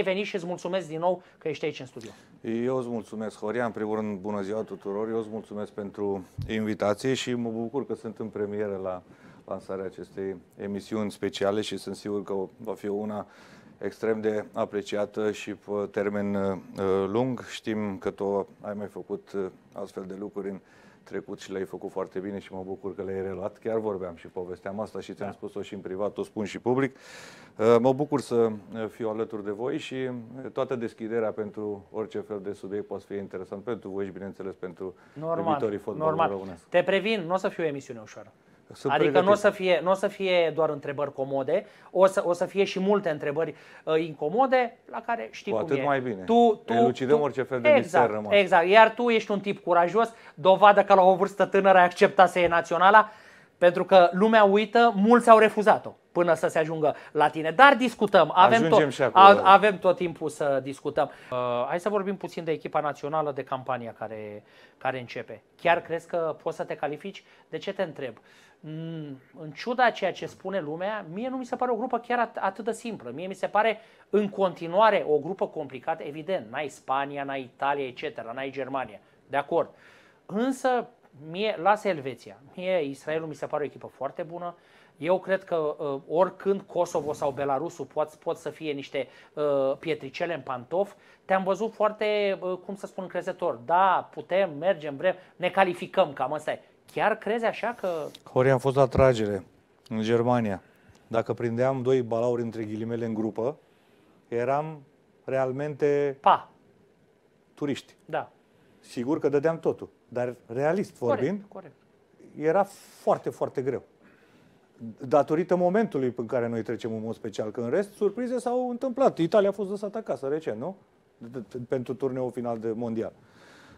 ai venit și îți mulțumesc din nou că ești aici în studio. Eu îți mulțumesc, Horia, în primul rând, bună ziua tuturor. Eu îți mulțumesc pentru invitație și mă bucur că sunt în premieră la lansarea acestei emisiuni speciale și sunt sigur că va fi una extrem de apreciată și pe termen uh, lung. Știm că tu ai mai făcut uh, astfel de lucruri în trecut și le-ai făcut foarte bine și mă bucur că le-ai reluat. Chiar vorbeam și povesteam asta și ți-am da. spus-o și în privat, o spun și public. Uh, mă bucur să uh, fiu alături de voi și uh, toată deschiderea pentru orice fel de subiect poate fi interesant pentru voi și, bineînțeles, pentru normal, viitorii fotbalului normal. românesc. Te previn, nu o să fie o emisiune ușoară. Sunt adică nu o, să fie, nu o să fie doar întrebări comode, o să, o să fie și multe întrebări uh, incomode la care știi Cu cum atât e. mai bine. Tu, tu, Elucidăm tu, orice fel de exact, rămas. Exact, iar tu ești un tip curajos, dovadă că la o vârstă tânără ai acceptat să iei naționala, pentru că lumea uită, mulți au refuzat-o până să se ajungă la tine. Dar discutăm, avem, Ajungem tot, și acolo, avem tot timpul să discutăm. Uh, hai să vorbim puțin de echipa națională, de campania care, care începe. Chiar crezi că poți să te califici? De ce te întreb? Uh, Mm, în ciuda ceea ce spune lumea, mie nu mi se pare o grupă chiar atât de simplă. Mie mi se pare în continuare o grupă complicată, evident. N-ai Spania, n-ai Italia, etc., n-ai Germania. De acord. Însă, mie, lasă Elveția. Mie, Israelul mi se pare o echipă foarte bună. Eu cred că uh, oricând Kosovo sau Belarusul pot, pot să fie niște uh, pietricele în pantof, te-am văzut foarte, uh, cum să spun, crezător. Da, putem, mergem, vrem, ne calificăm, cam asta e. Chiar crezi așa că... Horia am fost la tragere în Germania. Dacă prindeam doi balauri între ghilimele în grupă, eram realmente... Pa! Turiști. Da. Sigur că dădeam totul, dar realist vorbind, corect, corect. era foarte, foarte greu. Datorită momentului în care noi trecem în mod special, că în rest surprize s-au întâmplat. Italia a fost lăsată acasă recent, nu? Pentru turneul final de mondial.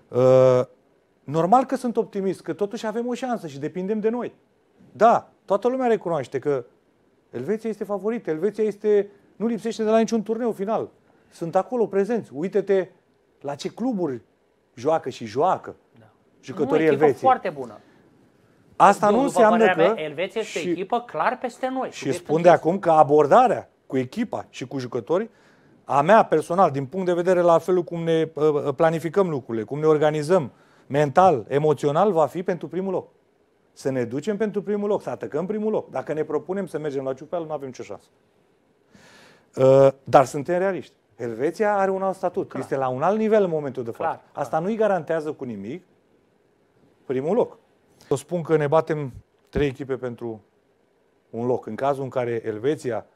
Uh, Normal că sunt optimist, că totuși avem o șansă și depindem de noi. Da, toată lumea recunoaște că Elveția este favorită, Elveția este, nu lipsește de la niciun turneu final. Sunt acolo prezenți. Uite-te la ce cluburi joacă și joacă da. jucătorii Elveției. foarte bună. Asta nu, nu înseamnă că... Elveția este și, echipă clar peste noi. Și spun de acum că abordarea cu echipa și cu jucătorii, a mea personal, din punct de vedere la felul cum ne uh, uh, planificăm lucrurile, cum ne organizăm, uh, mental, emoțional va fi pentru primul loc. Să ne ducem pentru primul loc, să atacăm primul loc. Dacă ne propunem să mergem la ciupeală, nu avem nicio șansă. Uh, dar suntem realiști. Elveția are un alt statut. Clar. Este la un alt nivel în momentul de față. Clar, Asta nu-i garantează cu nimic primul loc. O spun că ne batem trei echipe pentru un loc. În cazul în care Elveția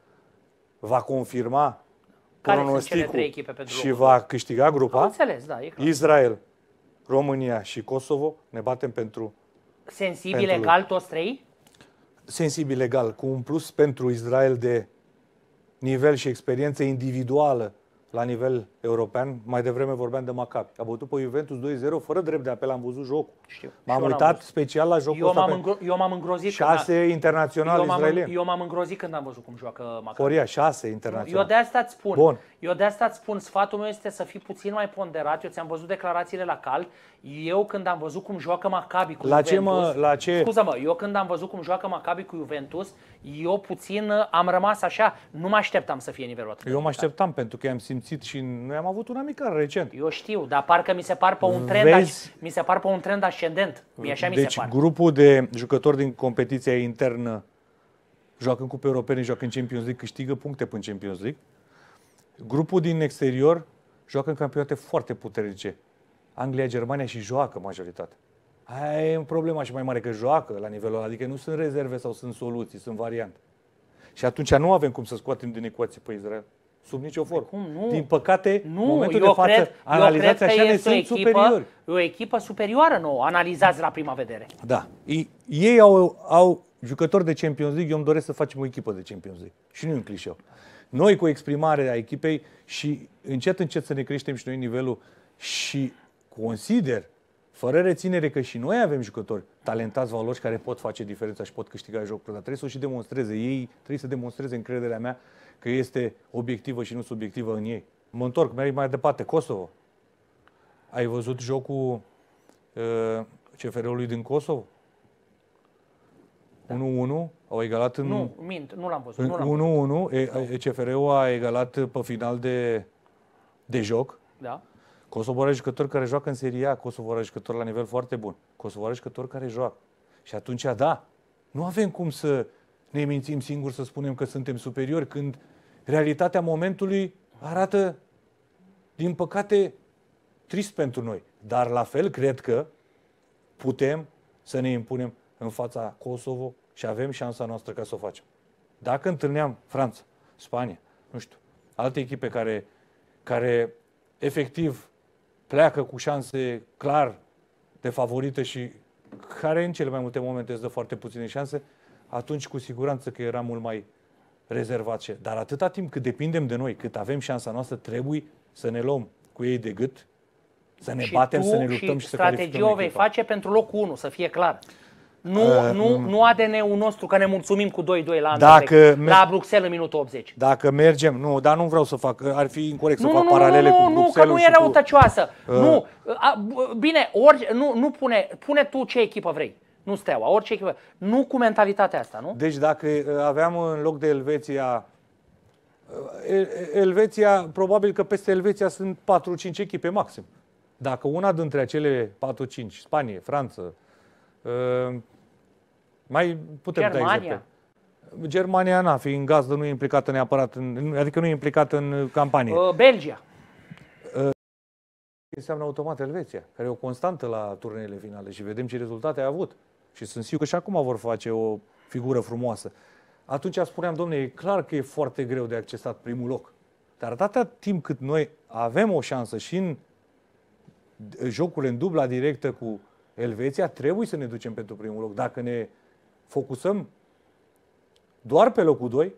va confirma care pronosticul și va câștiga grupa, Am înțeles, da, e clar. Israel România și Kosovo, ne batem pentru... Sensibil pentru legal lui. toți trei? Sensibil legal, cu un plus pentru Israel de nivel și experiență individuală la nivel european, mai devreme vorbeam de Maccabi. A bătut pe Juventus 2-0 fără drept de apel, am văzut jocul. Știu. M-am uitat special la jocul eu ăsta. M-am îngro- eu m-am îngrozit. 6 internațional israelieni. Eu m-am îngrozit când am văzut cum joacă Maccabi. Coria, 6 internaționale. Eu de asta îți spun. Bun. Eu de asta îți spun, sfatul meu este să fii puțin mai ponderat. Eu ți-am văzut declarațiile la cal. Eu când am văzut cum joacă Maccabi cu la Juventus. Ce mă, la ce? Scuză-mă, eu când am văzut cum joacă Maccabi cu Juventus, eu puțin am rămas așa, nu mă așteptam să fie nivelul atât. Eu mă așteptam pentru că am simțit și în noi am avut una mică recent. Eu știu, dar parcă mi se par pe un trend, Vezi? mi se par pe un trend ascendent. Mi așa deci, mi se deci par. grupul de jucători din competiția internă joacă în cupe europene, joacă în Champions League, câștigă puncte în Champions League. Grupul din exterior joacă în campionate foarte puternice. Anglia, Germania și joacă majoritatea. Aia e problema și mai mare, că joacă la nivelul ăla. Adică nu sunt rezerve sau sunt soluții, sunt variante. Și atunci nu avem cum să scoatem din ecuație pe Israel. Sub nicio formă. Cum? Nu. Din păcate, nu. în momentul eu de față, cred, analizați așa, ne sunt echipă, superiori. E o echipă superioară nouă, analizați la prima vedere. Da. Ei, ei au, au jucători de Champions League, eu îmi doresc să facem o echipă de Champions League. Și nu un clișeu. Noi cu exprimarea echipei și încet, încet să ne creștem și noi nivelul și consider fără reținere că și noi avem jucători talentați, valori care pot face diferența și pot câștiga jocul, dar trebuie să o și demonstreze. Ei trebuie să demonstreze încrederea mea că este obiectivă și nu subiectivă în ei. Mă întorc, merg mai departe, Kosovo. Ai văzut jocul uh, CFR-ului din Kosovo? 1 da. 1-1, au egalat în... Nu, mint, nu l-am văzut. 1-1, CFR-ul a egalat pe final de, de joc. Da. Kosovo are jucători care joacă în Serie A, Kosovo are jucători la nivel foarte bun, Kosovo are jucători care joacă. Și atunci, da, nu avem cum să ne mințim singuri să spunem că suntem superiori când realitatea momentului arată, din păcate, trist pentru noi. Dar la fel, cred că putem să ne impunem în fața Kosovo și avem șansa noastră ca să o facem. Dacă întâlneam Franța, Spania, nu știu, alte echipe care, care efectiv pleacă cu șanse clar de favorită și care în cele mai multe momente îți dă foarte puține șanse, atunci cu siguranță că era mult mai rezervat Dar atâta timp cât depindem de noi, cât avem șansa noastră, trebuie să ne luăm cu ei de gât, să ne și batem, tu să ne luptăm și, și să strategia o vei echipa. face pentru locul 1, să fie clar. Nu, uh, nu, nu ADN-ul nostru, că ne mulțumim cu 2-2 la dacă la Bruxelles în minutul 80. Dacă mergem, nu, dar nu vreau să fac, ar fi incorrect nu, să nu, fac nu, paralele nu, cu Bruxelles. Nu, că nu e răutăcioasă. tăcioasă. uh, nu, a, bine, ori, nu, nu pune, pune tu ce echipă vrei. Nu Steaua, orice echipă. Nu cu mentalitatea asta, nu? Deci dacă uh, aveam în loc de Elveția uh, Elveția, probabil că peste Elveția sunt 4-5 echipe maxim. Dacă una dintre acele 4-5, Spanie, Franță, uh, mai putem da Germania. da exemple. Germania, na, fiind gazdă, nu e implicată neapărat, în, adică nu e implicată în campanie. Uh, Belgia. Uh, înseamnă automat Elveția, care e o constantă la turneile finale și vedem ce rezultate a avut. Și sunt sigur că și acum vor face o figură frumoasă. Atunci spuneam, domnule, e clar că e foarte greu de accesat primul loc. Dar atâta timp cât noi avem o șansă și în jocurile în dubla directă cu Elveția, trebuie să ne ducem pentru primul loc. Dacă ne focusăm doar pe locul 2,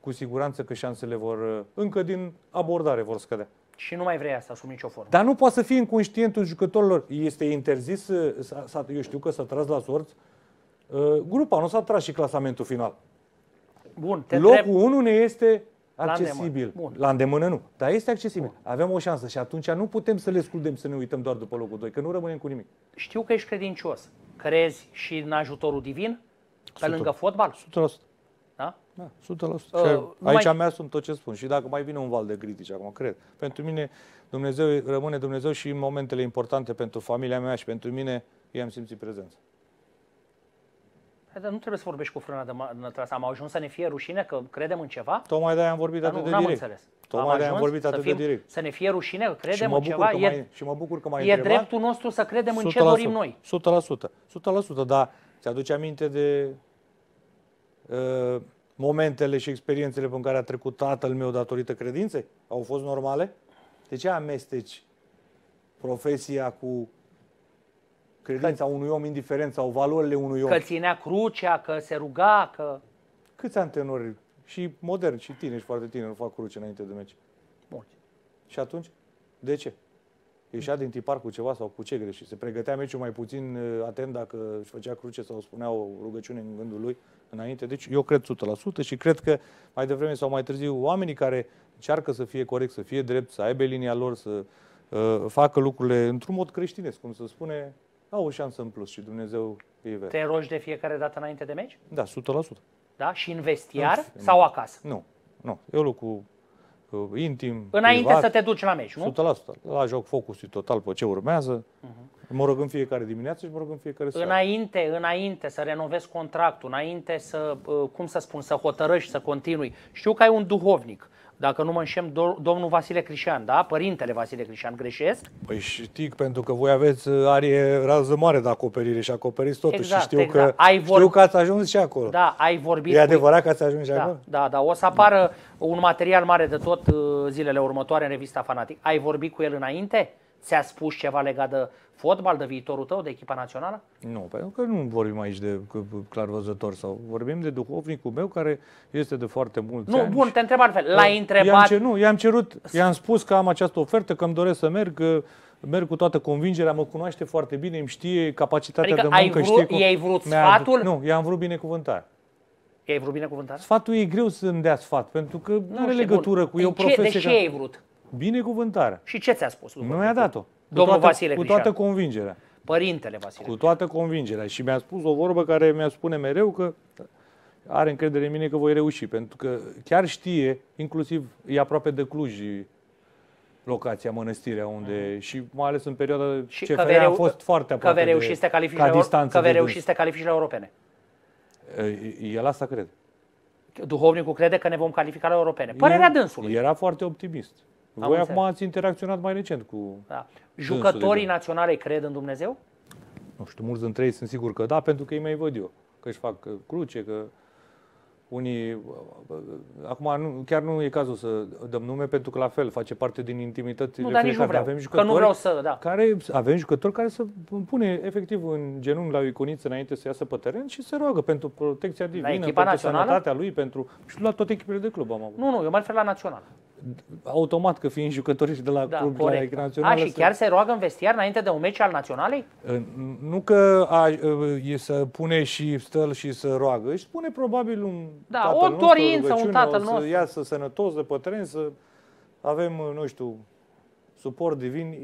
cu siguranță că șansele vor, uh, încă din abordare, vor scădea. Și nu mai vrea asta sub nicio formă. Dar nu poate să fie în conștientul jucătorilor. Este interzis, uh, eu știu că s-a tras la sorți, uh, grupa, nu s-a tras și clasamentul final. Bun, te Locul 1 ne este accesibil. La îndemână. Bun. la îndemână nu, dar este accesibil. Bun. Avem o șansă și atunci nu putem să le excludem, să ne uităm doar după locul 2, că nu rămânem cu nimic. Știu că ești credincios. Crezi și în ajutorul divin? Pe 100%. lângă fotbal? 100%. Da? Da, 100%. Uh, aici mai... mea sunt tot ce spun. Și dacă mai vine un val de critici, acum cred. Pentru mine, Dumnezeu rămâne Dumnezeu și în momentele importante pentru familia mea și pentru mine, eu am simțit prezența. Păi, dar nu trebuie să vorbești cu frâna de nătrasă. Am ajuns să ne fie rușine că credem în ceva? Tocmai de-aia am vorbit atât de direct. înțeles. Tocmai de-aia am vorbit atât de direct. Să ne fie rușine că credem și în ceva? E, și mă bucur că mai E întrebat. dreptul nostru să credem în ce dorim noi. 100%. 100%, dar Ți-aduce aminte de uh, momentele și experiențele pe care a trecut tatăl meu datorită credinței? Au fost normale? De ce amesteci profesia cu credința că, unui om, indiferent sau valorile unui om? Că ținea crucea, că se ruga, că... Câți antenori și modern, și tineri, și foarte tineri, nu fac cruce înainte de meci? Mulți. Și atunci? De ce? ieșea din tipar cu ceva sau cu ce greșit. Se pregătea meciul mai puțin uh, atent dacă își făcea cruce sau spunea o rugăciune în gândul lui înainte. Deci eu cred 100% și cred că mai devreme sau mai târziu oamenii care încearcă să fie corect, să fie drept, să aibă linia lor, să uh, facă lucrurile într-un mod creștinesc, cum se spune, au o șansă în plus și Dumnezeu îi vede. Te rogi de fiecare dată înainte de meci? Da, 100%. Da? Și în vestiar în, sau acasă? Nu, nu. Eu lucru Uh, intim. Înainte privat, să te duci la meci, nu? 100%. La joc focus total pe ce urmează. Uh-huh. Mă rog în fiecare dimineață și mă rog în fiecare seară. Înainte, înainte să renovezi contractul, înainte să, uh, cum să spun, să hotărăști, să continui. Știu că ai un duhovnic dacă nu mă înșem, do- domnul Vasile Crișan, da? Părintele Vasile Crișan, greșesc? Păi știi, pentru că voi aveți uh, arie rază mare de acoperire și acoperiți totul exact, și știu, exact. că, ai vor... știu că ați ajuns și acolo. Da, ai vorbit. E cu... adevărat că ați ajuns și da, acolo? Da, da, o să apară da. un material mare de tot uh, zilele următoare în revista Fanatic. Ai vorbit cu el înainte? Uh, Ți-a spus ceva legat de fotbal, de viitorul tău, de echipa națională? Nu, pentru păi, că nu vorbim aici de clarvăzător sau vorbim de duhovnicul meu care este de foarte mult. Nu, ani bun, te întreb altfel. Uh, L-ai întrebat... Ce, nu, i-am cerut, i-am spus că am această ofertă, că îmi doresc să merg, că merg cu toată convingerea, mă cunoaște foarte bine, îmi știe capacitatea adică de muncă. Ai vrut, știe cum... ai vrut sfatul? Nu, i-am vrut binecuvântare. I-ai vrut binecuvântare? Sfatul e greu să-mi dea sfat, pentru că nu are legătură bun. cu eu profesie. De ce ai vrut? Binecuvântarea. Și ce ți-a spus? Nu mi-a dat-o. Domnul cu toată, Vasile Cu toată Grișan. convingerea. Părintele Vasile. Cu toată convingerea. Și mi-a spus o vorbă care mi-a spune mereu că are încredere în mine că voi reuși, pentru că chiar știe, inclusiv e aproape de Cluj locația, mănăstirea unde mm și mai ales în perioada și ce reu- a fost foarte aproape că vei reuși să te califici de la, că vei reuși să te califici la europene. El asta crede. Duhovnicul crede că ne vom califica la europene. Părerea dânsului. Era foarte optimist. Am Voi acum ați interacționat mai recent cu. Da. Jucătorii naționale cred în Dumnezeu? Nu știu, mulți dintre ei sunt sigur că da, pentru că ei mai văd eu. Că își fac uh, cruce, că unii... Uh, uh, acum, nu, chiar nu e cazul să dăm nume, pentru că la fel face parte din intimitatea nu, dar nici nu vreau, avem jucători că nu vreau să, da. care, Avem jucători care să pune efectiv în genunchi la o iconiță înainte să iasă pe teren și se roagă pentru protecția divină, pentru națională? sănătatea lui, pentru... Și la toate echipele de club am avut. Nu, nu, eu mă refer la național automat că fiind jucători și de la da, club corect. la A, și chiar se roagă în vestiar înainte de un meci al naționalei? Nu că a, e să pune și stăl și să roagă, își spune probabil un da, o dorință, un tatăl o Să iasă sănătos de pe să avem, nu știu, suport divin,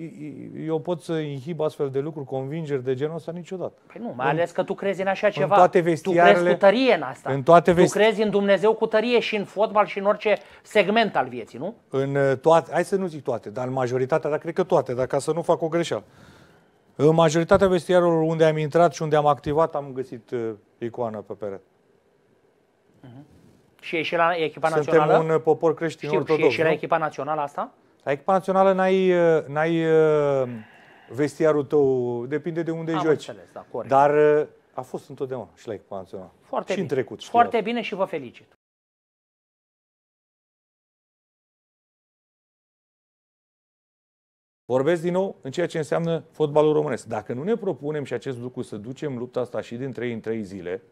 eu pot să inhib astfel de lucruri, convingeri de genul ăsta niciodată. Păi nu, mai ales că tu crezi în așa ceva. În toate vestiarele, tu crezi cu tărie în asta. În toate vesti... Tu crezi în Dumnezeu cu tărie și în fotbal și în orice segment al vieții, nu? În uh, toate, hai să nu zic toate, dar în majoritatea, dar cred că toate, dar ca să nu fac o greșeală. În majoritatea vestiarelor unde am intrat și unde am activat, am găsit uh, icoană pe perete. Uh-huh. Mhm. Și e și la echipa Suntem națională? Suntem un uh, popor creștin Știu, ortodox, și e și la echipa națională asta? La echipa națională n-ai, uh, n-ai uh, vestiarul tău, depinde de unde Am joci. Înțeles, da, corect. Dar uh, a fost întotdeauna și la echipa națională. Foarte și bine. în trecut. Și Foarte da. bine și vă felicit. Vorbesc din nou în ceea ce înseamnă fotbalul românesc. Dacă nu ne propunem și acest lucru să ducem lupta asta și din 3 în 3 zile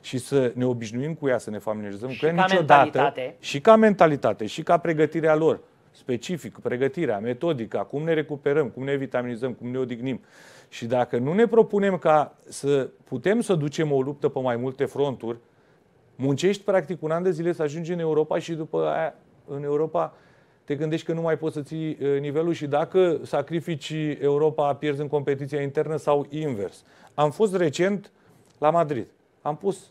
și să ne obișnuim cu ea, să ne familiarizăm cu ea niciodată, mentalitate. și ca mentalitate, și ca pregătirea lor, specific, pregătirea, metodica, cum ne recuperăm, cum ne vitaminizăm, cum ne odihnim. Și dacă nu ne propunem ca să putem să ducem o luptă pe mai multe fronturi, muncești practic un an de zile să ajungi în Europa și după aia în Europa te gândești că nu mai poți să ții uh, nivelul și dacă sacrifici Europa, pierzi în competiția internă sau invers. Am fost recent la Madrid. Am pus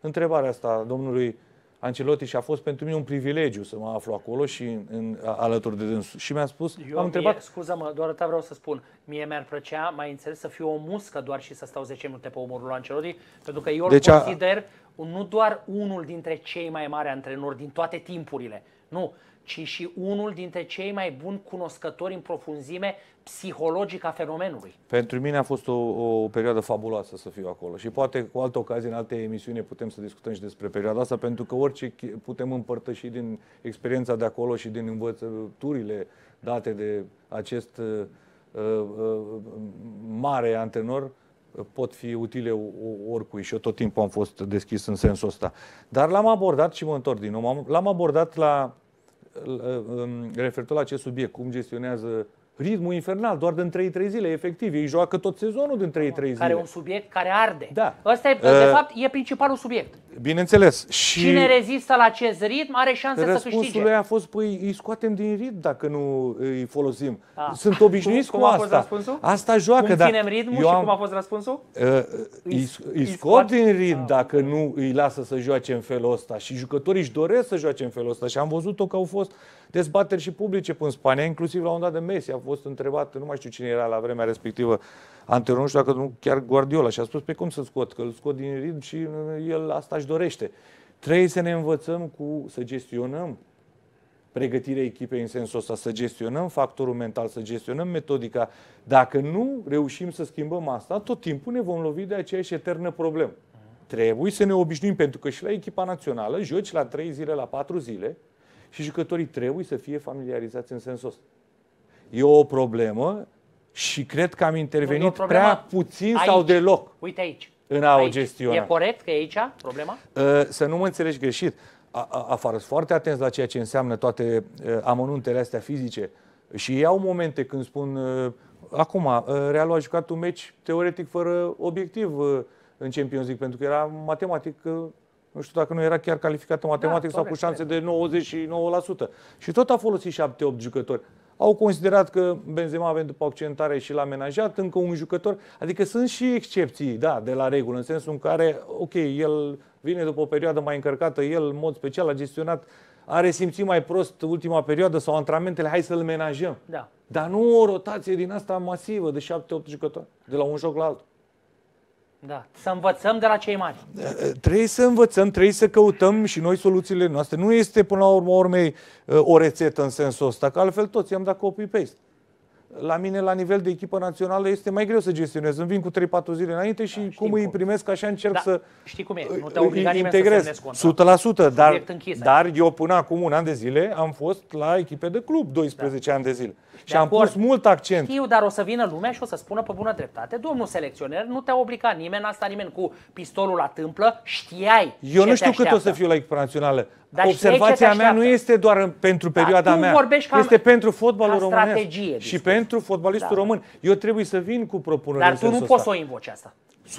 întrebarea asta domnului Ancelotti și a fost pentru mine un privilegiu să mă aflu acolo și în, alături de dânsul. Și mi-a spus, Eu am întrebat... Scuza-mă, doar atât vreau să spun. Mie mi-ar plăcea, mai înțeles, să fiu o muscă doar și să stau 10 minute pe omorul lui Ancelotti, pentru că eu deci consider a... nu doar unul dintre cei mai mari antrenori din toate timpurile, nu, ci și unul dintre cei mai buni cunoscători în profunzime psihologică a fenomenului. Pentru mine a fost o, o perioadă fabuloasă să fiu acolo și poate cu altă ocazie, în alte emisiuni putem să discutăm și despre perioada asta, pentru că orice putem împărtăși din experiența de acolo și din învățăturile date de acest uh, uh, uh, mare antrenor, uh, pot fi utile oricui și eu tot timpul am fost deschis în sensul ăsta. Dar l-am abordat și mă întorc din nou, l-am abordat la, referitor la acest subiect, cum gestionează ritmul infernal, doar din 3-3 zile, efectiv. Ei joacă tot sezonul din 3-3 zile. Care e un subiect care arde. Da. Ăsta, e, uh, de uh, fapt, e principalul subiect. Bineînțeles. Și Cine rezistă la acest ritm are șanse să câștige. Răspunsul lui a fost, păi, îi scoatem din ritm dacă nu uh, îi folosim. Da. Sunt obișnuiți cum, cu cum A fost răspunsul? Asta joacă. Cum dar ținem ritmul eu am, și cum a fost răspunsul? Uh, uh îi, îi scot din ritm ah. dacă nu îi lasă să joace în felul ăsta. Și jucătorii își doresc să joace în felul ăsta. Și am văzut-o că au fost dezbateri și publice până în Spania, inclusiv la un dat de Messi. A fost întrebat, nu mai știu cine era la vremea respectivă, anterior, nu știu dacă nu, chiar Guardiola. Și a spus, pe cum să scot? Că îl scot din ritm și uh, el asta își dorește. Trebuie să ne învățăm cu, să gestionăm pregătirea echipei în sensul ăsta, să gestionăm factorul mental, să gestionăm metodica. Dacă nu reușim să schimbăm asta, tot timpul ne vom lovi de aceeași eternă problemă. Trebuie să ne obișnuim, pentru că și la echipa națională joci la 3 zile, la 4 zile, și jucătorii trebuie să fie familiarizați în sensul ăsta. E o problemă și cred că am intervenit prea puțin aici. sau deloc. Uite aici. În a aici. o gestiona. E corect că e aici problema? Uh, să nu mă înțelegi greșit. Afară, sunt foarte atenți la ceea ce înseamnă toate uh, amănuntele astea fizice. Și ei au momente când spun, uh, acum, Realul a jucat un meci teoretic fără obiectiv în Champions League, pentru că era matematic nu știu dacă nu era chiar calificat în da, matematică da, sau corect, cu șanse corect. de 99%. Și tot a folosit 7-8 jucători. Au considerat că Benzema avem după accentare și l-a menajat, încă un jucător. Adică sunt și excepții, da, de la regulă, în sensul în care, ok, el vine după o perioadă mai încărcată, el în mod special a gestionat a resimțit mai prost ultima perioadă sau antrenamentele, hai să-l menajăm. Da. Dar nu o rotație din asta masivă de 7-8 jucători, de la un joc la altul. Da. Să învățăm de la cei mari. Da, trebuie să învățăm, trebuie să căutăm și noi soluțiile noastre. Nu este până la urmă urmei o rețetă în sensul ăsta, că altfel toți i-am dat copy-paste. La mine, la nivel de echipă națională, este mai greu să gestionez. Îmi vin cu 3-4 zile înainte și da, cum, cum îi primesc, așa încerc da, să știi cum e. Nu te obliga integrez. să la 100%, dar, dar eu până acum un an de zile am fost la echipe de club 12 da. ani de zile. De și acord. am pus mult accent. Știu, dar o să vină lumea și o să spună pe bună dreptate, domnul selecționer, nu te-a obligat nimeni, asta nimeni cu pistolul la tâmplă, știai. Eu nu știu cât o să fiu la echipa națională. Dar Observația mea nu este doar pentru perioada da, mea, este pentru fotbalul român strategie, și pentru fotbalistul da. român. Eu trebuie să vin cu propunerea. Dar tu nu poți să o invoci asta. 100%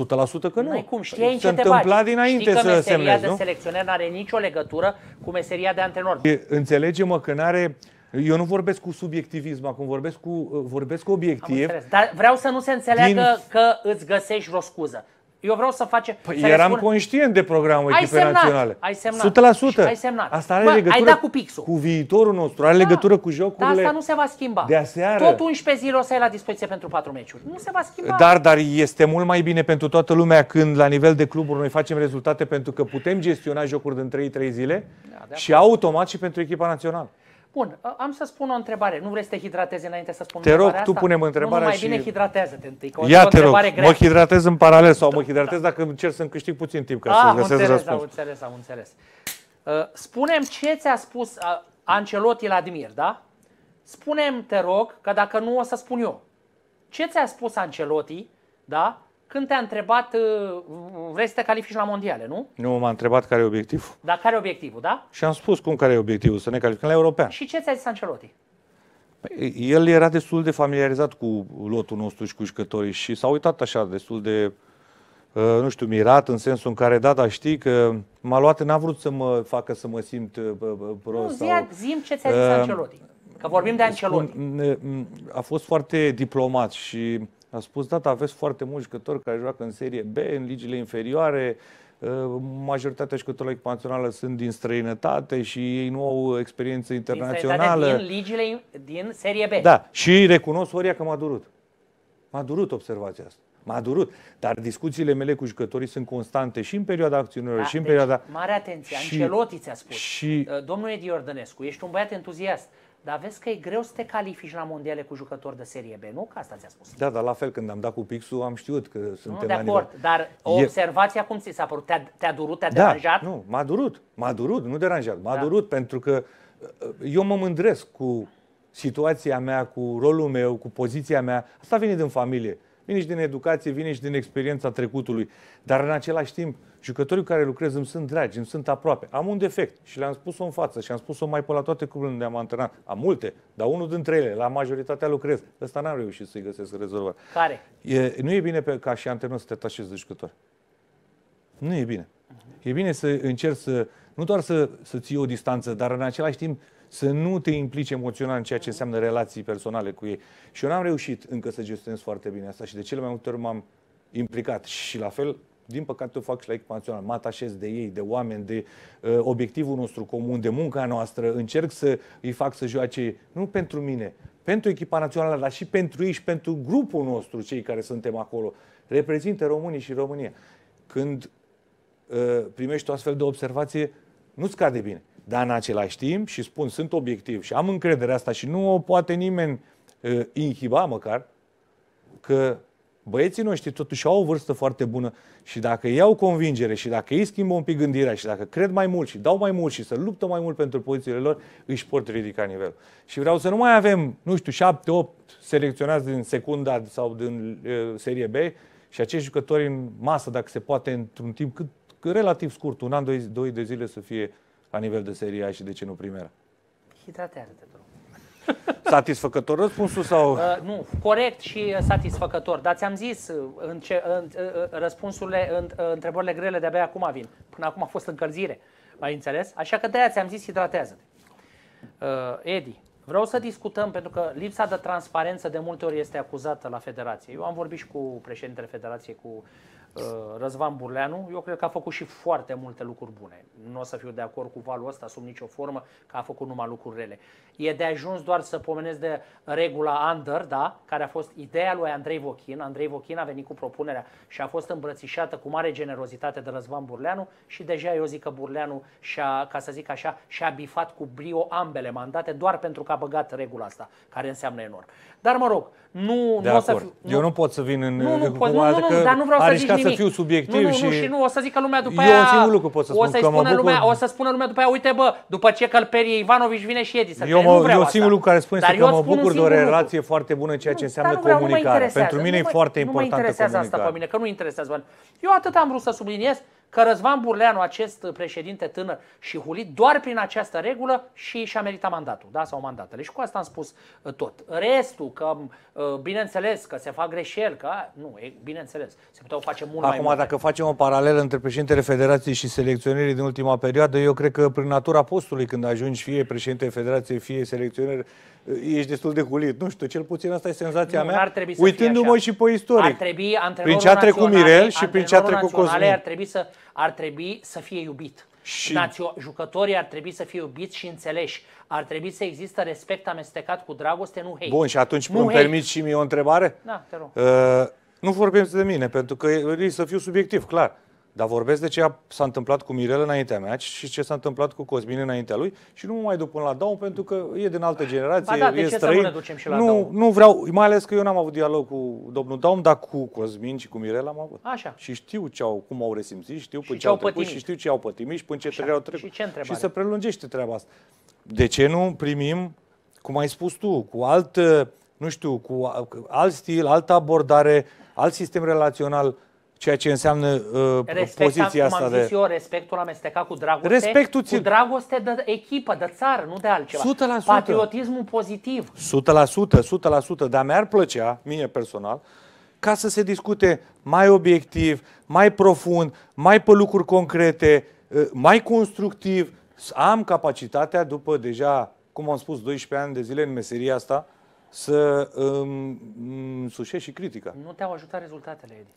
că nu. Noi cum știi în ce te bagi. dinainte Știi că să meseria semnezi, de nu? selecționer nu are nicio legătură cu meseria de antrenor. Înțelege-mă că nu are eu nu vorbesc cu subiectivism acum, vorbesc cu, uh, vorbesc cu obiectiv. Dar vreau să nu se înțeleagă din... că îți găsești vreo scuză. Eu vreau să facem. Păi eram spun, conștient de programul echipei naționale. Ai semnat. 100%. Ai semnat. Asta are Bă, legătură ai dat cu, pixul. cu viitorul nostru, are da, legătură cu jocurile. Dar asta nu se va schimba. De aseară. Tot 11 zile o să ai la dispoziție pentru 4 meciuri. Nu se va schimba. Dar, dar este mult mai bine pentru toată lumea când la nivel de cluburi noi facem rezultate pentru că putem gestiona jocuri din 3-3 zile da, și automat și pentru echipa națională. Bun, am să spun o întrebare. Nu vrei să te hidratezi înainte să spun Te rog, asta? tu punem întrebarea nu, nu, mai și... bine hidratează-te întâi. Că Ia te rog, grea. mă hidratez în paralel sau da, mă da. hidratez da. dacă încerc să-mi câștig puțin timp ca ah, să găsesc înțeles, răspuns. Am înțeles, am înțeles. spune uh, spunem ce ți-a spus uh, Ancelotti la Admir, da? Spunem, te rog, că dacă nu o să spun eu. Ce ți-a spus Ancelotti, da? Când te-a întrebat, uh, vrei să te califici la mondiale, nu? Nu, m-a întrebat care e obiectivul. Da, care e obiectivul, da? Și am spus cum care e obiectivul, să ne calificăm la european. Și ce ți-a zis Ancelotti? Păi, el era destul de familiarizat cu lotul nostru și cu jucătorii și s-a uitat așa destul de, uh, nu știu, mirat în sensul în care, da, dar știi că m-a luat, n-a vrut să mă facă să mă simt uh, prost. Nu, sau... zim ce ți-a zis uh, Ancelotti. Că vorbim de Ancelotti. Spun, a fost foarte diplomat și a spus, da, da, aveți foarte mulți jucători care joacă în serie B, în ligile inferioare, ă, majoritatea jucătorilor expansionale sunt din străinătate și ei nu au experiență internațională. Din, din ligile din serie B. Da, și recunosc oria că m-a durut. M-a durut observația asta. M-a durut. Dar discuțiile mele cu jucătorii sunt constante și în perioada acțiunilor da, și în deci, perioada... Mare atenție, și, Ancelotti ți-a spus. Și, Domnule Diordănescu, ești un băiat entuziast. Dar vezi că e greu să te califici la mondiale cu jucători de serie B, nu? Că asta ți-a spus. Da, dar la fel când am dat cu pixul am știut că suntem nu, de acord, dar o observație cum ți s-a părut? Te-a, te durut, te-a da, deranjat? nu, m-a durut, m-a durut, nu deranjat, m-a da. durut pentru că uh, eu mă mândresc cu situația mea, cu rolul meu, cu poziția mea. Asta vine din familie, vine și din educație, vine și din experiența trecutului. Dar în același timp, Jucătorii care lucrez îmi sunt dragi, îmi sunt aproape. Am un defect și le-am spus-o în față și am spus-o mai pe la toate cluburile unde am antrenat. Am multe, dar unul dintre ele, la majoritatea lucrez. Ăsta n-am reușit să-i găsesc rezolvare. Care? E, nu e bine pe, ca și antrenor să te atașezi de jucători. Nu e bine. E bine să încerci să, nu doar să, să ții o distanță, dar în același timp să nu te implici emoțional în ceea ce înseamnă relații personale cu ei. Și eu n-am reușit încă să gestionez foarte bine asta și de cele mai multe ori m-am implicat. Și la fel din păcate o fac și la echipa națională, mă atașez de ei, de oameni, de uh, obiectivul nostru comun, de munca noastră, încerc să îi fac să joace, nu pentru mine, pentru echipa națională, dar și pentru ei și pentru grupul nostru, cei care suntem acolo. Reprezintă românii și România. Când uh, primești o astfel de observație, nu scade bine. Dar în același timp, și spun, sunt obiectiv și am încredere asta și nu o poate nimeni uh, inhiba măcar, că băieții noștri totuși au o vârstă foarte bună și dacă iau convingere și dacă ei schimbă un pic gândirea și dacă cred mai mult și dau mai mult și să luptă mai mult pentru pozițiile lor, își pot ridica nivelul. Și vreau să nu mai avem, nu știu, 7, 8 selecționați din secunda sau din uh, serie B și acești jucători în masă, dacă se poate, într-un timp cât, cât relativ scurt, un an, doi, doi de zile să fie la nivel de serie A și de ce nu primera. Hidratează-te, Satisfăcător răspunsul sau? Uh, nu, corect și satisfăcător. Dar ți-am zis, uh, în ce, în, uh, uh, răspunsurile, în, întrebările grele de-abia acum vin. Până acum a fost încălzire, mai înțeles? Așa că de-aia ți-am zis, hidratează-te. Uh, Edi, vreau să discutăm, pentru că lipsa de transparență de multe ori este acuzată la federație. Eu am vorbit și cu președintele federației, cu uh, Uh, Răzvan Burleanu, eu cred că a făcut și foarte multe lucruri bune. Nu o să fiu de acord cu valul ăsta sub nicio formă că a făcut numai lucruri rele. E de ajuns doar să pomenesc de regula under, da, care a fost ideea lui Andrei Vochin. Andrei Vochin a venit cu propunerea și a fost îmbrățișată cu mare generozitate de Răzvan Burleanu și deja eu zic că Burleanu și-a, ca să zic așa, și-a bifat cu brio ambele mandate doar pentru că a băgat regula asta, care înseamnă enorm. Dar mă rog, nu, de nu acord. o să fiu, nu, Eu nu pot să vin în nu, nu, pot, nu, nu, nu, dar nu vreau să zic nimic să fiu subiectiv nu, nu, și... Nu, și nu, o să zică lumea după eu aia... Eu un lucru pot să spun, o să că mă bucur... lumea, O să spună lumea după aia, uite bă, după ce călperie Ivanovici vine și Edi să eu, mă, nu vreau eu singurul lucru care spun este că mă bucur de o relație lucru. foarte bună în ceea ce nu, înseamnă comunicare. Pentru mine e foarte importantă comunicare. Nu mă interesează asta pe mine, că nu interesează. Eu atât am vrut să subliniez că Răzvan Burleanu, acest președinte tânăr și hulit, doar prin această regulă și și-a meritat mandatul, da, sau mandatele. Și cu asta am spus uh, tot. Restul, că uh, bineînțeles că se fac greșeli, că nu, e, bineînțeles, se puteau face mult Acum, mai Acum, dacă facem o paralelă între președintele Federației și selecționerii din ultima perioadă, eu cred că prin natura postului, când ajungi fie președinte Federației, fie selecționer, ești destul de hulit. Nu știu, cel puțin asta e senzația nu, mea. Uitându-mă și pe istoric. Ar trebui prin ce a trecut Mirel și prin ce a trecut Cosmin. Ar trebui să, ar trebui să fie iubit. Și... Națio- jucătorii ar trebui să fie iubiți și înțeleși. Ar trebui să există respect amestecat cu dragoste, nu hate. Bun, și atunci nu îmi permiți și mie o întrebare? Da, te rog. Uh, nu vorbim de mine, pentru că e să fiu subiectiv, clar. Dar vorbesc de ce s-a întâmplat cu Mirel înaintea mea și ce s-a întâmplat cu Cosmin înaintea lui și nu mă mai duc până la Daun pentru că e din altă generație, ba da, e de ce străin. Să nu, ne ducem și la nu, Daun? nu vreau, mai ales că eu n-am avut dialog cu domnul Daun, dar cu Cosmin și cu Mirel am avut. Așa. Și știu ce au, cum au resimțit, știu până și ce au trecut pătimit. și știu ce au pătimit și până ce trebuie au trecut. Și, ce și se prelungește treaba asta. De ce nu primim, cum ai spus tu, cu alt, nu știu, cu alt stil, altă abordare, alt sistem relațional, ceea ce înseamnă uh, poziția asta. Am zis de... eu, respectul amestecat cu dragoste, respectul cu dragoste de echipă, de țară, nu de altceva. 100%. Patriotismul pozitiv. 100%, 100%, dar mi-ar plăcea, mie personal, ca să se discute mai obiectiv, mai profund, mai pe lucruri concrete, uh, mai constructiv. Am capacitatea, după deja, cum am spus, 12 ani de zile în meseria asta, să um, sușesc și critica. Nu te-au ajutat rezultatele, Edi.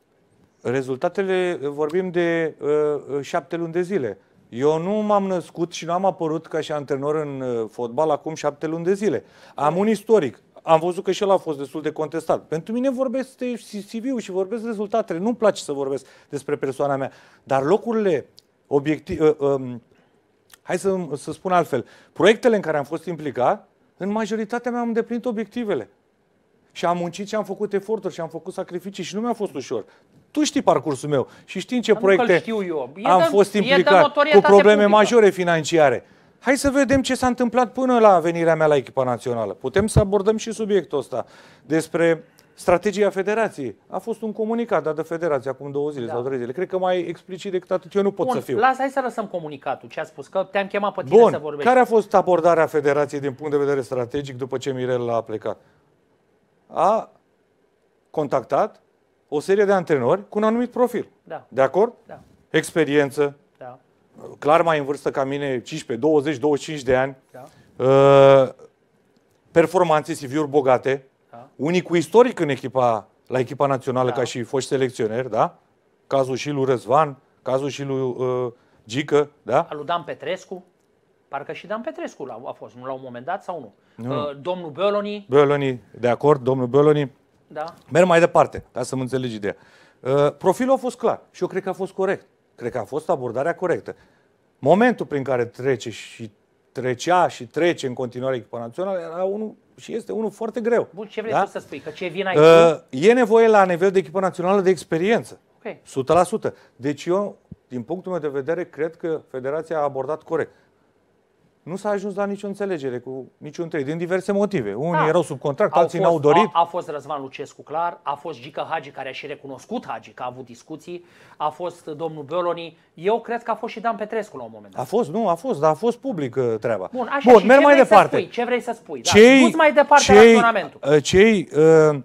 Rezultatele, vorbim de uh, uh, șapte luni de zile. Eu nu m-am născut și nu am apărut ca și antrenor în uh, fotbal acum șapte luni de zile. Am un istoric. Am văzut că și el a fost destul de contestat. Pentru mine vorbesc de CV-ul și vorbesc rezultatele. Nu-mi place să vorbesc despre persoana mea. Dar locurile obiective. uh, um, hai să, să spun altfel, proiectele în care am fost implicat, în majoritatea mea am îndeplinit obiectivele. Și am muncit și am făcut eforturi și am făcut sacrificii și nu mi-a fost ușor tu știi parcursul meu și știi în ce Dar proiecte știu eu. E am de, fost implicat cu probleme publică. majore financiare. Hai să vedem ce s-a întâmplat până la venirea mea la echipa națională. Putem să abordăm și subiectul ăsta despre strategia federației. A fost un comunicat dat de federație acum două zile da. sau trei zile. Cred că mai explicit decât atât eu nu pot Bun, să fiu. Lasă, hai să lăsăm comunicatul. Ce a spus? Că te-am chemat pe tine Bun. să vorbești. Care a fost abordarea federației din punct de vedere strategic după ce Mirel a plecat? A contactat o serie de antrenori cu un anumit profil. Da. De acord? Da. Experiență. Da. Clar mai în vârstă ca mine, 15, 20, 25 de ani. Da. Uh, performanțe, CV-uri bogate. Da. Unii cu istoric în echipa, la echipa națională da. ca și foști selecționeri, da? Cazul și lui Răzvan, cazul și lui uh, Gică, da? Al lui Dan Petrescu. Parcă și Dan Petrescu a fost, nu la un moment dat sau nu? nu. Uh, domnul Böloni. Böloni, de acord, domnul Uh, da. Merg mai departe, ca să mă înțelegi ideea. Uh, profilul a fost clar și eu cred că a fost corect. Cred că a fost abordarea corectă. Momentul prin care trece și trecea și trece în continuare echipa națională era unul și este unul foarte greu. Bun, ce vrei da? tu să spui? Că ce vin aici? Uh, e nevoie la nivel de echipă națională de experiență. Okay. 100%. Deci eu, din punctul meu de vedere, cred că federația a abordat corect nu s-a ajuns la nicio înțelegere cu niciun trei, din diverse motive. Unii da. erau sub contract, Au alții fost, n-au dorit. A, a fost Răzvan Lucescu, clar, a fost Gica Hagi, care a și recunoscut Hagi că a avut discuții, a fost domnul Bioloni, eu cred că a fost și Dan Petrescu la un moment dat. A fost, nu, a fost, dar a fost public uh, treaba. Bun, așa, Bun merg mai departe. Spui, ce vrei să spui? Da, cei, da. mai departe cei, Uh, cei uh,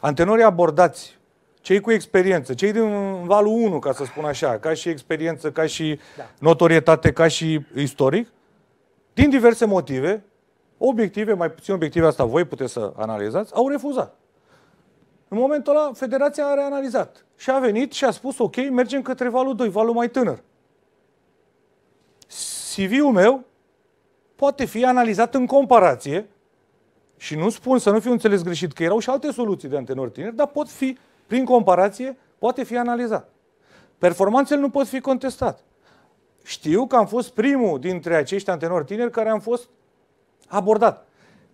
antenorii abordați cei cu experiență, cei din valul 1, ca să spun așa, ca și experiență, ca și da. notorietate, ca și istoric, din diverse motive, obiective, mai puțin obiective, asta voi puteți să analizați, au refuzat. În momentul ăla, federația a reanalizat și a venit și a spus, ok, mergem către valul 2, valul mai tânăr. CV-ul meu poate fi analizat în comparație și nu spun să nu fiu înțeles greșit că erau și alte soluții de antenori tineri, dar pot fi, prin comparație, poate fi analizat. Performanțele nu pot fi contestate. Știu că am fost primul dintre acești antenori tineri care am fost abordat.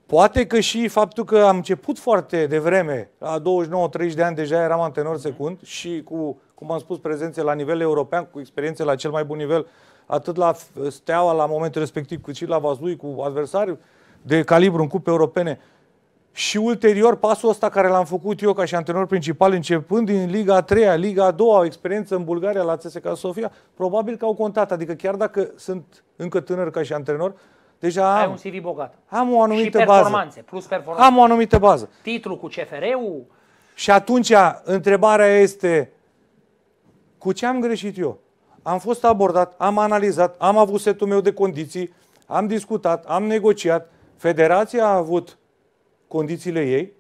Poate că și faptul că am început foarte devreme, la 29-30 de ani deja eram antenor mhm. secund și cu, cum am spus, prezențe la nivel european, cu experiențe la cel mai bun nivel, atât la Steaua la momentul respectiv, cât și la Vaslui cu adversari de calibru în cupe europene. Și ulterior, pasul ăsta care l-am făcut eu ca și antrenor principal, începând din Liga 3, Liga 2, o experiență în Bulgaria la CSKA Sofia, probabil că au contat. Adică chiar dacă sunt încă tânăr ca și antrenor, deja am, Ai un CV bogat. Am o anumită și performanțe, bază. plus performanțe. Am o anumită bază. Titlu cu CFR-ul. Și atunci întrebarea este cu ce am greșit eu? Am fost abordat, am analizat, am avut setul meu de condiții, am discutat, am negociat. Federația a avut condițiile ei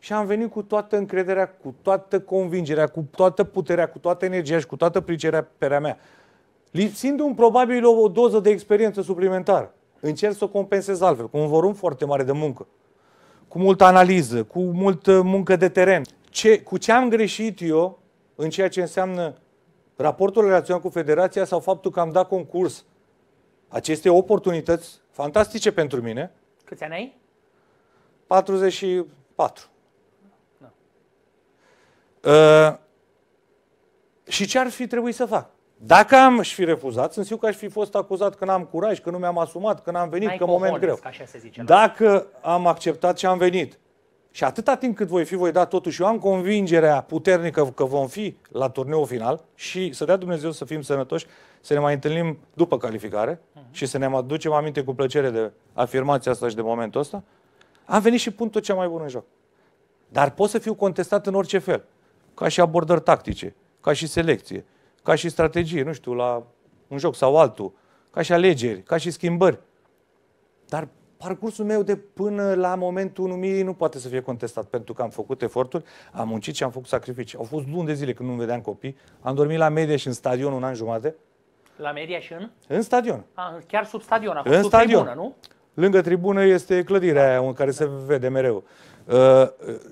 și am venit cu toată încrederea, cu toată convingerea, cu toată puterea, cu toată energia și cu toată priceperea mea. Lipsindu-mi probabil o doză de experiență suplimentară. Încerc să o compensez altfel, cu un volum foarte mare de muncă, cu multă analiză, cu multă muncă de teren. Ce, cu ce am greșit eu în ceea ce înseamnă raportul relaționat cu federația sau faptul că am dat concurs aceste oportunități fantastice pentru mine. Câți ani ai? 44. Da. Uh, și ce ar fi trebuit să fac? Dacă am și fi refuzat, sunt sigur că aș fi fost acuzat că n-am curaj, că nu mi-am asumat, că n-am venit, N-ai că moment greu. așa se zice, Dacă am acceptat și am venit, și atâta timp cât voi fi, voi da totuși, eu am convingerea puternică că vom fi la turneul final și să dea Dumnezeu să fim sănătoși, să ne mai întâlnim după calificare uh-huh. și să ne aducem aminte cu plăcere de afirmația asta și de momentul ăsta. Am venit și pun tot ce mai bun în joc. Dar pot să fiu contestat în orice fel. Ca și abordări tactice, ca și selecție, ca și strategie, nu știu, la un joc sau altul, ca și alegeri, ca și schimbări. Dar parcursul meu de până la momentul numirii nu poate să fie contestat, pentru că am făcut eforturi, am muncit și am făcut sacrificii. Au fost luni de zile când nu vedeam copii, am dormit la media și în stadion un an jumate. La media și în? În stadion. A, ah, chiar sub stadion, a fost în stadion. Tribună, nu? Lângă tribună este clădirea aia în care se vede mereu. Uh,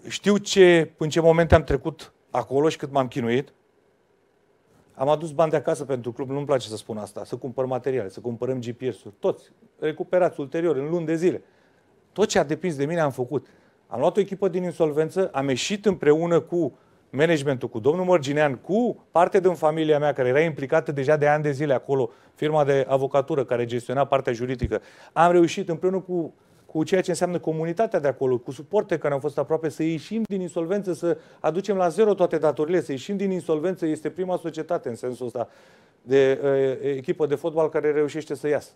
știu ce, în ce momente am trecut acolo și cât m-am chinuit. Am adus bani de acasă pentru club, nu-mi place să spun asta, să cumpăr materiale, să cumpărăm GPS-uri, toți, recuperați ulterior, în luni de zile. Tot ce a depins de mine am făcut. Am luat o echipă din insolvență, am ieșit împreună cu managementul cu domnul Mărginean, cu parte din familia mea care era implicată deja de ani de zile acolo, firma de avocatură care gestiona partea juridică. Am reușit împreună cu cu ceea ce înseamnă comunitatea de acolo, cu suporte care au fost aproape, să ieșim din insolvență, să aducem la zero toate datorile, să ieșim din insolvență. Este prima societate în sensul ăsta de uh, echipă de fotbal care reușește să iasă.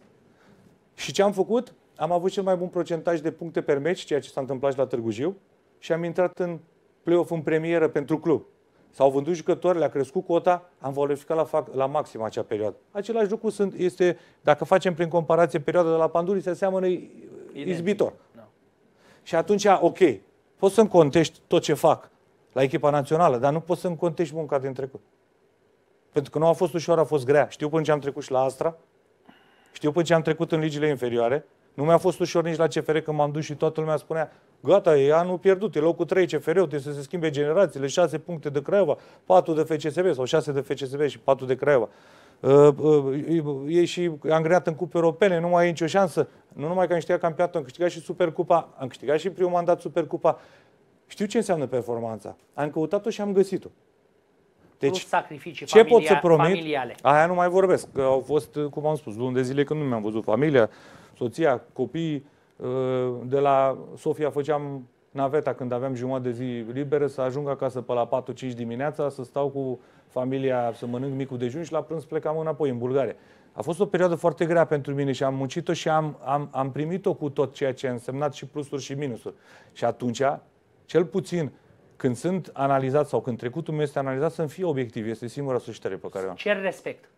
Și ce am făcut? Am avut cel mai bun procentaj de puncte per meci, ceea ce s-a întâmplat și la Târgu Jiu, și am intrat în play-off în premieră pentru club. S-au vândut jucători, le-a crescut cota, am valorificat la, fac, la maxim acea perioadă. Același lucru sunt, este, dacă facem prin comparație perioada de la Panduri, se seamănă izbitor. No. Da. Și atunci, ok, poți să-mi contești tot ce fac la echipa națională, dar nu poți să-mi contești munca din trecut. Pentru că nu a fost ușor, a fost grea. Știu până ce am trecut și la Astra, știu până ce am trecut în ligile inferioare, nu mi-a fost ușor nici la CFR când m-am dus și toată lumea spunea gata, e anul pierdut, e locul 3 CFR, trebuie să se schimbe generațiile, 6 puncte de Craiova, 4 de FCSB sau 6 de FCSB și 4 de Craiova. Uh, uh, e și angrenat în cupe europene, nu mai e nicio șansă. Nu numai că am câștigat campionatul, am câștigat și Supercupa, am câștigat și primul mandat Supercupa. Știu ce înseamnă performanța. Am căutat-o și am găsit-o. Deci, sacrificii ce familia, pot să promit? familiale. Aia nu mai vorbesc, că au fost, cum am spus, luni de zile când nu mi-am văzut familia, soția, copiii. Uh, de la Sofia făceam naveta când aveam jumătate de zi liberă, să ajung acasă pe la 4-5 dimineața, să stau cu familia, să mănânc micul dejun și la prânz plecam înapoi în Bulgaria. A fost o perioadă foarte grea pentru mine și am muncit-o și am, am, am primit-o cu tot ceea ce a însemnat și plusuri și minusuri. Și atunci, cel puțin, când sunt analizat sau când trecutul meu este analizat, să-mi fie obiectiv. Este singura suștere pe care o am. Cer respect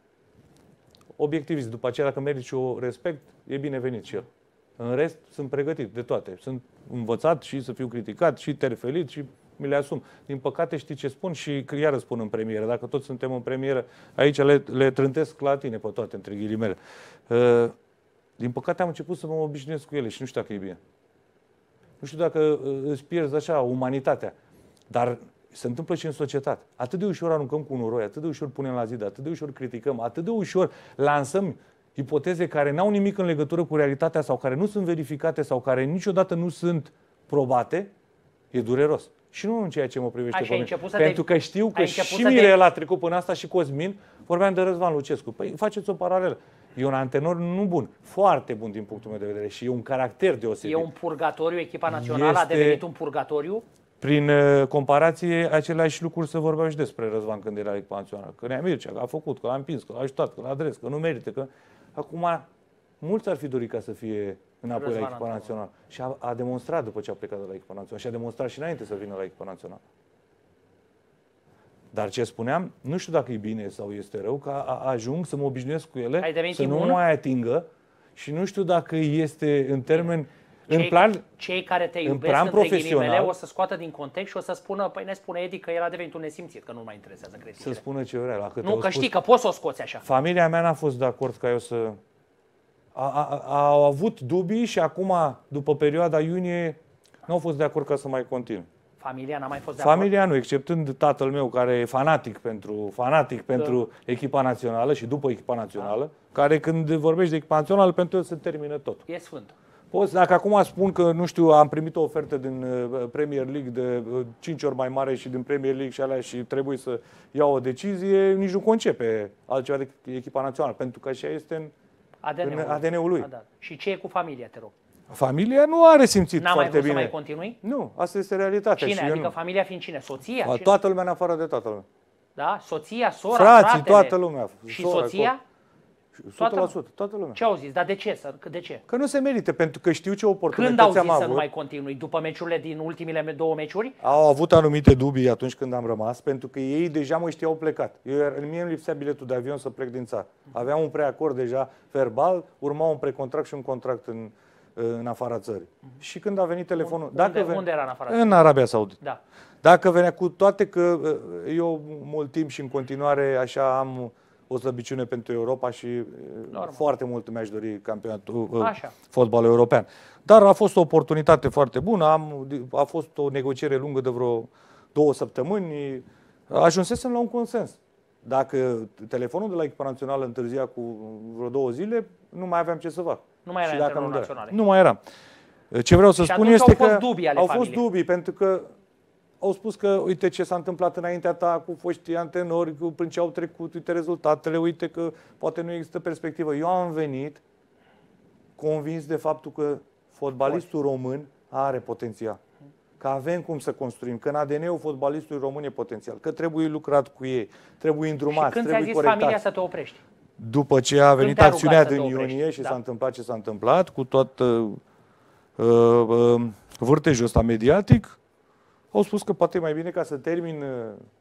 obiectivist. După aceea, dacă și o respect, e binevenit și el. În rest, sunt pregătit de toate. Sunt învățat și să fiu criticat, și terfelit, și mi le asum. Din păcate, știi ce spun și iară spun în premieră. Dacă toți suntem în premieră, aici le, le trântesc la tine pe toate, între ghilimele. Uh, din păcate, am început să mă obișnuiesc cu ele și nu știu dacă e bine. Nu știu dacă uh, îți pierzi așa umanitatea. Dar se întâmplă și în societate. Atât de ușor aruncăm cu un uroi, atât de ușor punem la zid, atât de ușor criticăm, atât de ușor lansăm ipoteze care n-au nimic în legătură cu realitatea sau care nu sunt verificate sau care niciodată nu sunt probate, e dureros. Și nu în ceea ce mă privește pe mine. Pentru te... că știu că și Mirela te... trecut până asta și Cosmin, vorbeam de Răzvan Lucescu. Păi faceți o paralelă. E un antenor nu bun, foarte bun din punctul meu de vedere și e un caracter deosebit. E un purgatoriu, echipa națională este... a devenit un purgatoriu? Prin uh, comparație, aceleași lucruri se vorbeau și despre Răzvan când era expansionat. Că ne-a Mircea, că a făcut, că l-a împins, că l-a ajutat, că l-a adres, că nu merită, că... Acum, mulți ar fi dorit ca să fie înapoi Răzvan la echipa națională. Și a, a, demonstrat după ce a plecat de la echipa națională. Și a demonstrat și înainte să vină la echipa națională. Dar ce spuneam, nu știu dacă e bine sau este rău, că a, a, ajung să mă obișnuiesc cu ele, să nu mai atingă și nu știu dacă este în termen... Bine cei, în plan, cei care te iubesc în plan profesional, o să scoată din context și o să spună, păi ne spune Edi că el a devenit un nesimțit, că nu mai interesează credința. Să spună ce vrea. La câte nu, că spus, știi că poți să o scoți așa. Familia mea n-a fost de acord ca eu să... A, a, a, au avut dubii și acum, după perioada iunie, nu au fost de acord ca să mai continui. Familia n-a mai fost de acord? Familia nu, exceptând tatăl meu care e fanatic pentru, fanatic da. pentru echipa națională și după echipa națională, da. care când vorbești de echipa națională, pentru el se termină tot. E sfânt. Poți, dacă acum spun că, nu știu, am primit o ofertă din uh, Premier League de 5 uh, ori mai mare și din Premier League și alea și trebuie să iau o decizie, nici nu concepe altceva decât echipa națională, pentru că așa este în ADN-ul, în ADN-ul lui. Da. Și ce e cu familia, te rog? Familia nu are simțit N-a foarte mai vrut bine. să mai continui? Nu, asta este realitatea. Cine? Și adică nu. familia fiind cine? Soția? cine? Toată lumea în afară de toată lumea. Da? Soția, sora, Frații, fratele. toată lumea. Și sora, soția? Cop- 100%, toată, toată lumea. Ce au zis? Dar de ce? să? De ce? Că nu se merită, pentru că știu ce oportunități am avut. Când au zis să nu mai continui? După meciurile din ultimile două meciuri? Au avut anumite dubii atunci când am rămas, pentru că ei deja mă știau plecat. Eu, mie îmi lipsea biletul de avion să plec din țară. Mhm. Aveam un preacord deja verbal, urma un precontract și un contract în, în afara țării. Uh-huh. Și când a venit telefonul... Unde, dacă ven... unde era în afara țării? În Arabia Saudită. Da. Dacă venea cu toate că uh, eu mult timp și în continuare așa am o slăbiciune pentru Europa și Normal. foarte mult mi-aș dori campionatul uh, Așa. fotbal european. Dar a fost o oportunitate foarte bună, am, a fost o negociere lungă de vreo două săptămâni, ajunsesem la un consens. Dacă telefonul de la echipa națională întârzia cu vreo două zile, nu mai aveam ce să fac. Nu mai era și dacă nu, naționale. nu mai era. Ce vreau să și spun este au fost că dubii ale au familie. fost dubii, pentru că au spus că uite ce s-a întâmplat înaintea ta cu foștii antenori, cu prin ce au trecut, uite rezultatele, uite că poate nu există perspectivă. Eu am venit convins de faptul că fotbalistul român are potențial. Că avem cum să construim, că în ADN-ul fotbalistului român e potențial, că trebuie lucrat cu ei, trebuie îndrumat, și când trebuie zis corectat. familia să te oprești? După ce a venit acțiunea din iunie și da. s-a întâmplat ce s-a întâmplat, cu tot uh, uh, vârtejul ăsta mediatic, au spus că poate e mai bine ca să termin uh,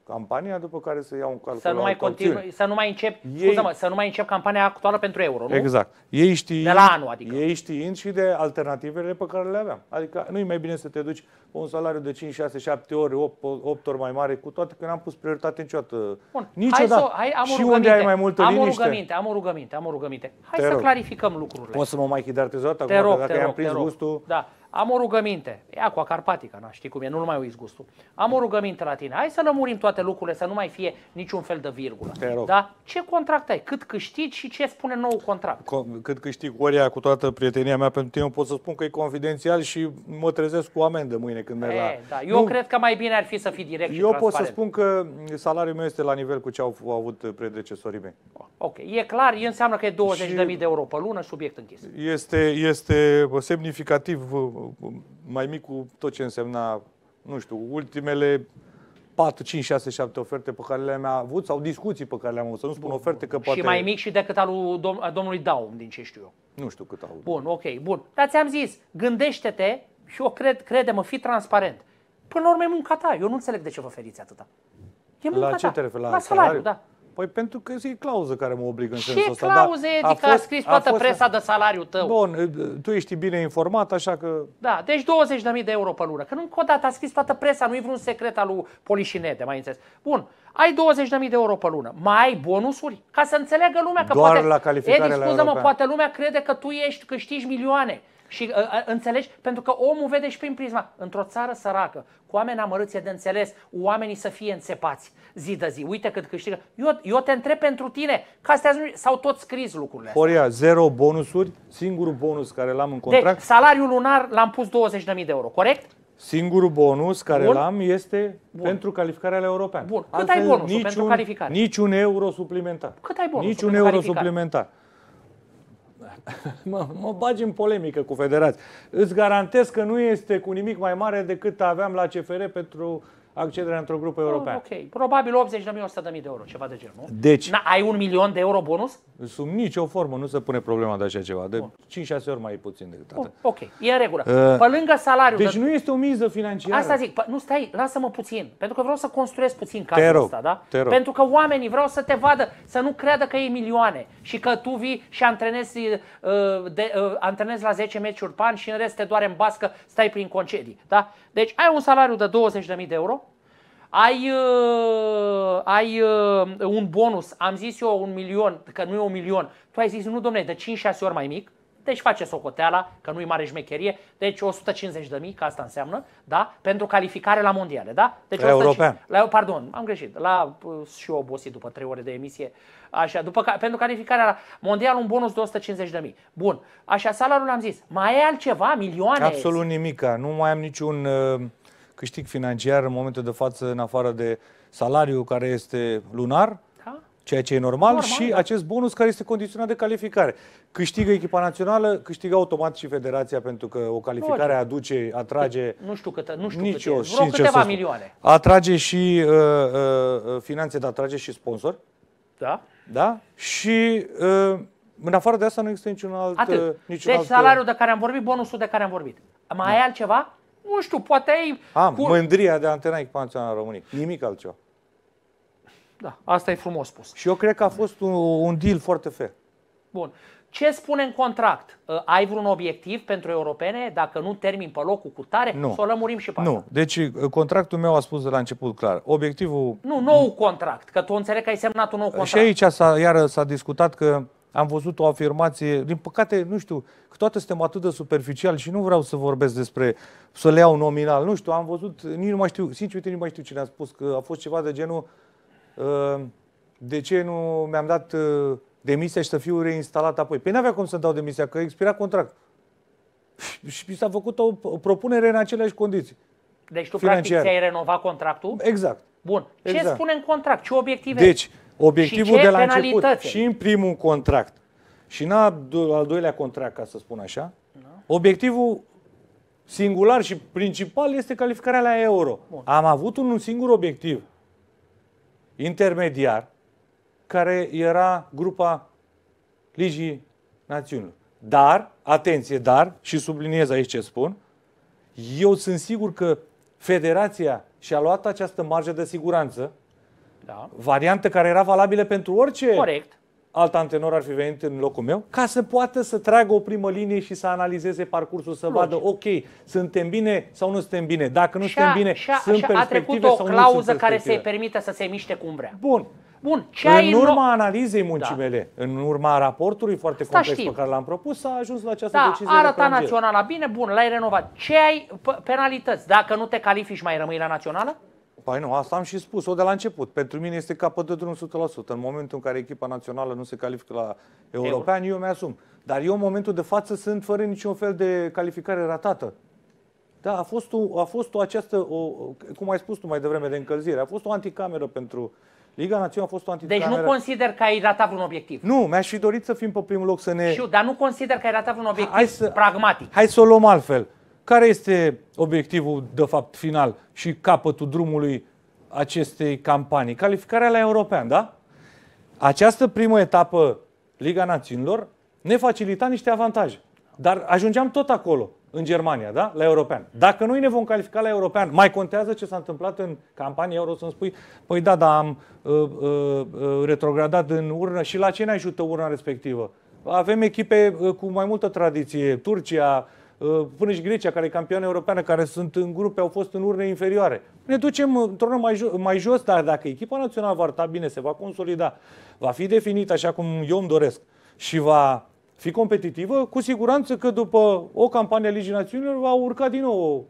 campania, după care să iau un calcul. Să nu mai continui, să nu mai încep, ei, mă să nu mai încep campania actuală pentru euro, nu? Exact. Ei știind, de la anul, adică. Ei știind și de alternativele pe care le aveam. Adică nu e mai bine să te duci pe un salariu de 5, 6, 7 ori, 8, 8 ori mai mare, cu toate că n-am pus prioritate niciodată. Bun. Niciodată. Hai să, hai, am o și unde ai mai multă am liniște. O rugăminte, am o rugăminte, am o rugăminte. Hai te să rog. clarificăm lucrurile. Poți să mă mai chidar tezodată acum, rog, dacă te rog, am prins te rog. gustul. Da. Am o rugăminte. E aqua carpatica, na, știi cum e, nu-l mai uiți gustul. Am o rugăminte la tine. Hai să lămurim toate lucrurile, să nu mai fie niciun fel de virgulă. Te rog. Da? Ce contract ai? Cât câștigi și ce spune nou contract? Co- cât câștig Oria cu toată prietenia mea pentru tine, pot să spun că e confidențial și mă trezesc cu amendă mâine când merg la... Da. Eu nu... cred că mai bine ar fi să fii direct Eu pot să spun că salariul meu este la nivel cu ce au avut predecesorii mei. Ok, e clar, înseamnă că e 20.000 de de euro pe lună, subiect închis. Este, este semnificativ mai mic cu tot ce însemna, nu știu, ultimele 4, 5, 6, 7 oferte pe care le-am avut sau discuții pe care le-am avut, să nu spun bun, oferte că poate... Și mai mic și decât al domnului Daum, din ce știu eu. Nu știu cât au. Bun, ok, bun. Dar ți-am zis, gândește-te și eu cred, crede-mă, fi transparent. Până la urmă e munca ta. Eu nu înțeleg de ce vă feriți atâta. E munca la ta. ce te referi? La, la salariu? salariu, da. Păi pentru că e clauză care mă obligă în Ce sensul ăsta. Ce clauză da, e? Adică a, a scris toată a fost, presa de salariul tău. Bun, tu ești bine informat, așa că... Da, deci 20.000 de euro pe lună. Că nu încă o dată a scris toată presa, nu i vreun secret al lui Polișinete, mai înțeles. Bun, ai 20.000 de euro pe lună. Mai ai bonusuri? Ca să înțeleagă lumea că Doar poate... la calificare Edi, scuză mă poate lumea crede că tu ești, câștigi milioane. Și uh, înțelegi? Pentru că omul vede și prin prisma. Într-o țară săracă, cu oameni amărâți e de înțeles, oamenii să fie înțepați zi de zi. Uite cât câștigă. Eu, eu te întreb pentru tine, că astea s-au tot scris lucrurile astea. Horia, zero bonusuri, singurul bonus care l-am în deci, contract. Deci, salariul lunar l-am pus 20.000 de euro, corect? Singurul bonus care Bun. l-am este Bun. pentru calificarea la european. Bun. Cât Altfel, ai bonusul niciun, pentru calificare? Niciun euro suplimentar. Cât ai bonusul Niciun euro suplimentar. mă, mă bagi în polemică cu federați. Îți garantez că nu este cu nimic mai mare decât aveam la CFR pentru accederea într-o grupă oh, europeană. ok. Probabil 80 de mii, 100 de mii de euro, ceva de genul. Deci... Na, ai un milion de euro bonus? Sub nicio formă nu se pune problema de așa ceva. De 5-6 ori mai puțin decât atât. ok, e în regulă. Uh, Pe lângă salariul... Deci de... nu este o miză financiară. Asta zic. nu, stai, lasă-mă puțin. Pentru că vreau să construiesc puțin cazul te rog, ăsta, da? Te rog. Pentru că oamenii vreau să te vadă, să nu creadă că e milioane și că tu vii și antrenezi, uh, de, uh, antrenezi la 10 meciuri pan și în rest te doare în bască, stai prin concedii. Da? Deci ai un salariu de 20.000 de euro, ai, uh, ai uh, un bonus, am zis eu un milion, că nu e un milion, tu ai zis nu domne, de 5-6 ori mai mic, deci face socoteala că nu-i mare șmecherie. Deci 150 de mii, că asta înseamnă, da? pentru calificare la mondiale. Da? Deci la european. La, pardon, am greșit. La, uh, și eu obosit după 3 ore de emisie. Așa, după, pentru calificarea la mondial un bonus de 150 de mii. Bun. Așa, salariul am zis. Mai e altceva? Milioane? Absolut nimica. Nu mai am niciun uh, câștig financiar în momentul de față în afară de salariul care este lunar ceea ce e normal, normal și da. acest bonus care este condiționat de calificare. Câștigă echipa națională, câștigă automat și federația pentru că o calificare Logic. aduce, atrage nu știu cât, nu știu nicio, cât e, vreo câteva milioane. Atrage și uh, uh, uh, finanțe, dar atrage și sponsor. Da. Da? Și uh, în afară de asta nu există niciun alt... Atât. Uh, niciun deci alt... Uh, salariul de care am vorbit, bonusul de care am vorbit. Mai da. ai altceva? Nu știu, poate ai... Am, cu... mândria de antena echipa națională României. Nimic altceva. Da, asta e frumos spus. Și eu cred că a fost un, un deal foarte fair. Bun. Ce spune în contract? Uh, ai vreun obiectiv pentru europene? Dacă nu termin pe locul cu tare, nu. să o lămurim și pe Nu. Asta. Deci uh, contractul meu a spus de la început clar. Obiectivul... Nu, nou contract, că tu înțeleg că ai semnat un nou contract. Și aici s-a, iară s-a discutat că am văzut o afirmație, din păcate, nu știu, că toate suntem atât de superficial și nu vreau să vorbesc despre să le iau nominal, nu știu, am văzut, nici nu mai știu, sincer, nici nu mai știu cine a spus că a fost ceva de genul, Ehm, de ce nu mi-am dat eh, demisia și să fiu reinstalat apoi? Păi n-avea cum să dau demisia, că expira contract. Și mi s-a făcut o, propunere în aceleași condiții. Deci tu financiar. practic ți-ai renovat contractul? Exact. Bun. Ce exact. spune în contract? Ce obiective? Deci, obiectivul de la început și în primul contract și în al doilea contract, ca să spun așa, no. Da. obiectivul singular și principal este calificarea la euro. Bun. Am avut un singur obiectiv intermediar, care era grupa Ligii Națiunilor. Dar, atenție, dar, și subliniez aici ce spun, eu sunt sigur că federația și-a luat această marjă de siguranță, da. variantă care era valabilă pentru orice Corect alt antenor ar fi venit în locul meu, ca să poată să tragă o primă linie și să analizeze parcursul, să Logic. vadă, ok, suntem bine sau nu suntem bine. Dacă nu suntem bine, și-a, sunt și-a, perspective a trecut o clauză care să-i permită să se miște cum vrea. Bun. Bun, ce în ai urma în... analizei da. muncii da. mele, în urma raportului foarte Asta complex știm. pe care l-am propus, s-a ajuns la această da, decizie. Arăta naționala bine, bun, l-ai renovat. Ce ai penalități? Dacă nu te califici, mai rămâi la națională? Păi nu, asta am și spus-o de la început. Pentru mine este capăt de drum 100%. În momentul în care echipa națională nu se califică la european, eu mi-asum. Dar eu în momentul de față sunt fără niciun fel de calificare ratată. Da, a fost, o, a fost o această, o, cum ai spus tu mai devreme, de încălzire. A fost o anticameră pentru Liga Națională, a fost o anticameră. Deci nu consider că ai ratat vreun obiectiv. Nu, mi-aș fi dorit să fim pe primul loc să ne... Știu, dar nu consider că ai ratat vreun obiectiv hai să, pragmatic. Hai să o luăm altfel. Care este obiectivul, de fapt, final și capătul drumului acestei campanii? Calificarea la european, da? Această primă etapă, Liga Națiunilor, ne facilita niște avantaje. Dar ajungeam tot acolo, în Germania, da? La european. Dacă noi ne vom califica la european, mai contează ce s-a întâmplat în campanie euro să-mi spui, păi da, dar am uh, uh, uh, retrogradat în urnă și la ce ne ajută urna respectivă? Avem echipe uh, cu mai multă tradiție, Turcia, uh, Uh, până și Grecia, care e campioană europeană, care sunt în grupe, au fost în urne inferioare. Ne ducem într-o mai, jos, mai jos, dar dacă echipa națională va arăta bine, se va consolida, va fi definită așa cum eu îmi doresc și va fi competitivă, cu siguranță că după o campanie a Ligii Națiunilor va urca din nou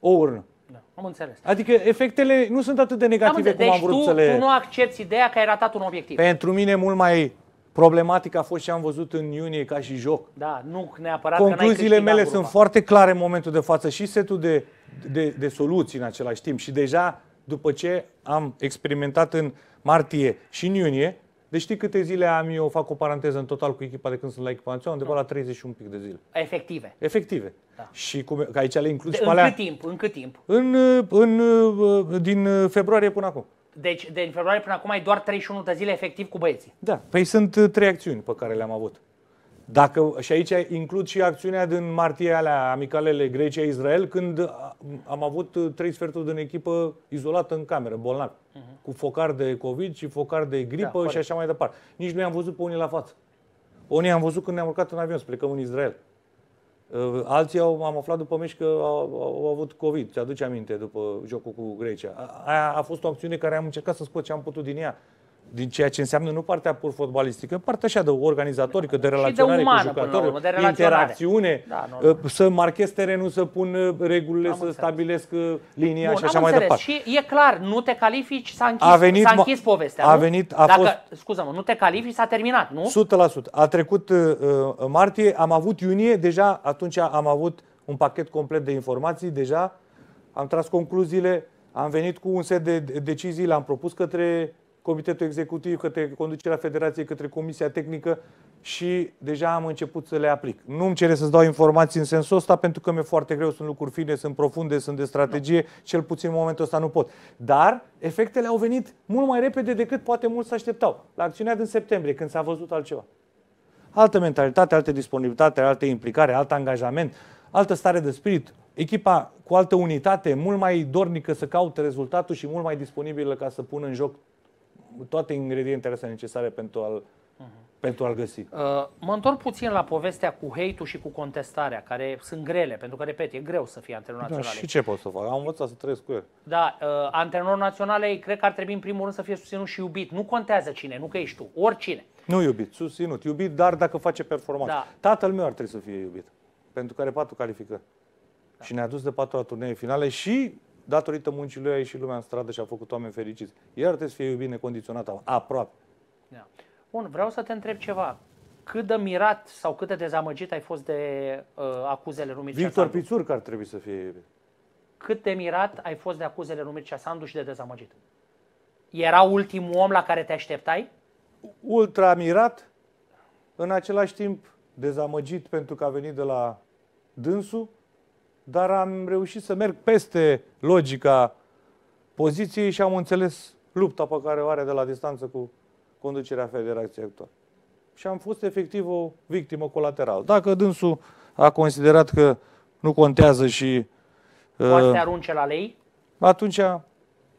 o, o urnă. Da, am înțeles. Adică efectele nu sunt atât de negative am cum deci am vrut tu, deci să le... tu nu accepti ideea că ai ratat un obiectiv. Pentru mine mult mai Problematic a fost și am văzut în iunie ca și joc. Da, nu neapărat Concluziile că mele sunt foarte clare în momentul de față și setul de, de, de soluții în același timp. Și deja, după ce am experimentat în martie și în iunie, deci știi câte zile am eu, fac o paranteză în total cu echipa de când sunt la echipa națională, undeva da. la 31 pic de zile. Efective. Efective. Da. Și cum, aici le inclus. de, și În cât timp? În cât timp? În, în, din februarie până acum. Deci, de februarie până acum ai doar 31 de zile efectiv cu băieții. Da. Păi sunt uh, trei acțiuni pe care le-am avut. Dacă, și aici includ și acțiunea din martie alea, amicalele Grecia-Israel, când uh, am avut uh, trei sferturi din echipă izolată în cameră, bolnav, uh-huh. Mhm. cu focar de COVID și focar de da, gripă da, și așa mai departe. Nici nu i-am văzut pe unii la față. Unii am văzut când ne-am urcat în avion să plecăm în Israel. Uh, alții au, am aflat după meci că au, au avut COVID, ți aduce aminte, după jocul cu Grecia. Aia a fost o acțiune care am încercat să scot ce am putut din ea din ceea ce înseamnă nu partea pur fotbalistică, partea așa de organizatorică, de da, relaționare de umană, cu jucătorul, de interacțiune, da, nu, nu. Uh, să marchez terenul, să pun uh, regulile, am să înțeles. stabilesc uh, linia Bun, și așa mai departe. Și e clar, nu te califici, s-a închis, a venit, s-a închis povestea, a venit, a Dacă, fost... scuză-mă, nu te califici, s-a terminat, nu? 100%. A trecut uh, martie, am avut iunie, deja atunci am avut un pachet complet de informații, deja am tras concluziile, am venit cu un set de decizii, l-am propus către Comitetul Executiv, către conducerea Federației, către Comisia Tehnică și deja am început să le aplic. Nu îmi cere să-ți dau informații în sensul ăsta pentru că mi-e foarte greu, sunt lucruri fine, sunt profunde, sunt de strategie, no. Da. cel puțin în momentul ăsta nu pot. Dar efectele au venit mult mai repede decât poate mulți așteptau. La acțiunea din septembrie, când s-a văzut altceva. Altă mentalitate, altă disponibilitate, altă implicare, alt angajament, altă stare de spirit, echipa cu altă unitate, mult mai dornică să caute rezultatul și mult mai disponibilă ca să pună în joc toate ingredientele astea necesare pentru a-l, uh-huh. pentru a-l găsi. Uh, mă întorc puțin la povestea cu hate și cu contestarea, care sunt grele, pentru că, repet, e greu să fii antrenor da, național. Da, și ce pot să fac? Am învățat să trăiesc cu el. Da, uh, antrenor național, cred că ar trebui în primul rând să fie susținut și iubit. Nu contează cine, nu că ești tu, oricine. Nu iubit, susținut. Iubit, dar dacă face performanță. Da. Tatăl meu ar trebui să fie iubit, pentru are patru calificări. Da. Și ne-a dus de patru la turnee finale și datorită muncii lui a ieșit lumea în stradă și a făcut oameni fericiți. Iar trebuie să fie iubit necondiționat, aproape. Da. Bun, vreau să te întreb ceva. Cât de mirat sau cât de dezamăgit ai fost de uh, acuzele lui Mircea Victor Sandu? Pițurcă ar trebui să fie Cât de mirat ai fost de acuzele lui Mircea Sandu și de dezamăgit? Era ultimul om la care te așteptai? Ultra mirat, în același timp dezamăgit pentru că a venit de la dânsul, dar am reușit să merg peste logica poziției și am înțeles lupta pe care o are de la distanță cu conducerea federației actuală. Și am fost efectiv o victimă colaterală. Dacă dânsul a considerat că nu contează și... Poate uh, arunce la lei? Atunci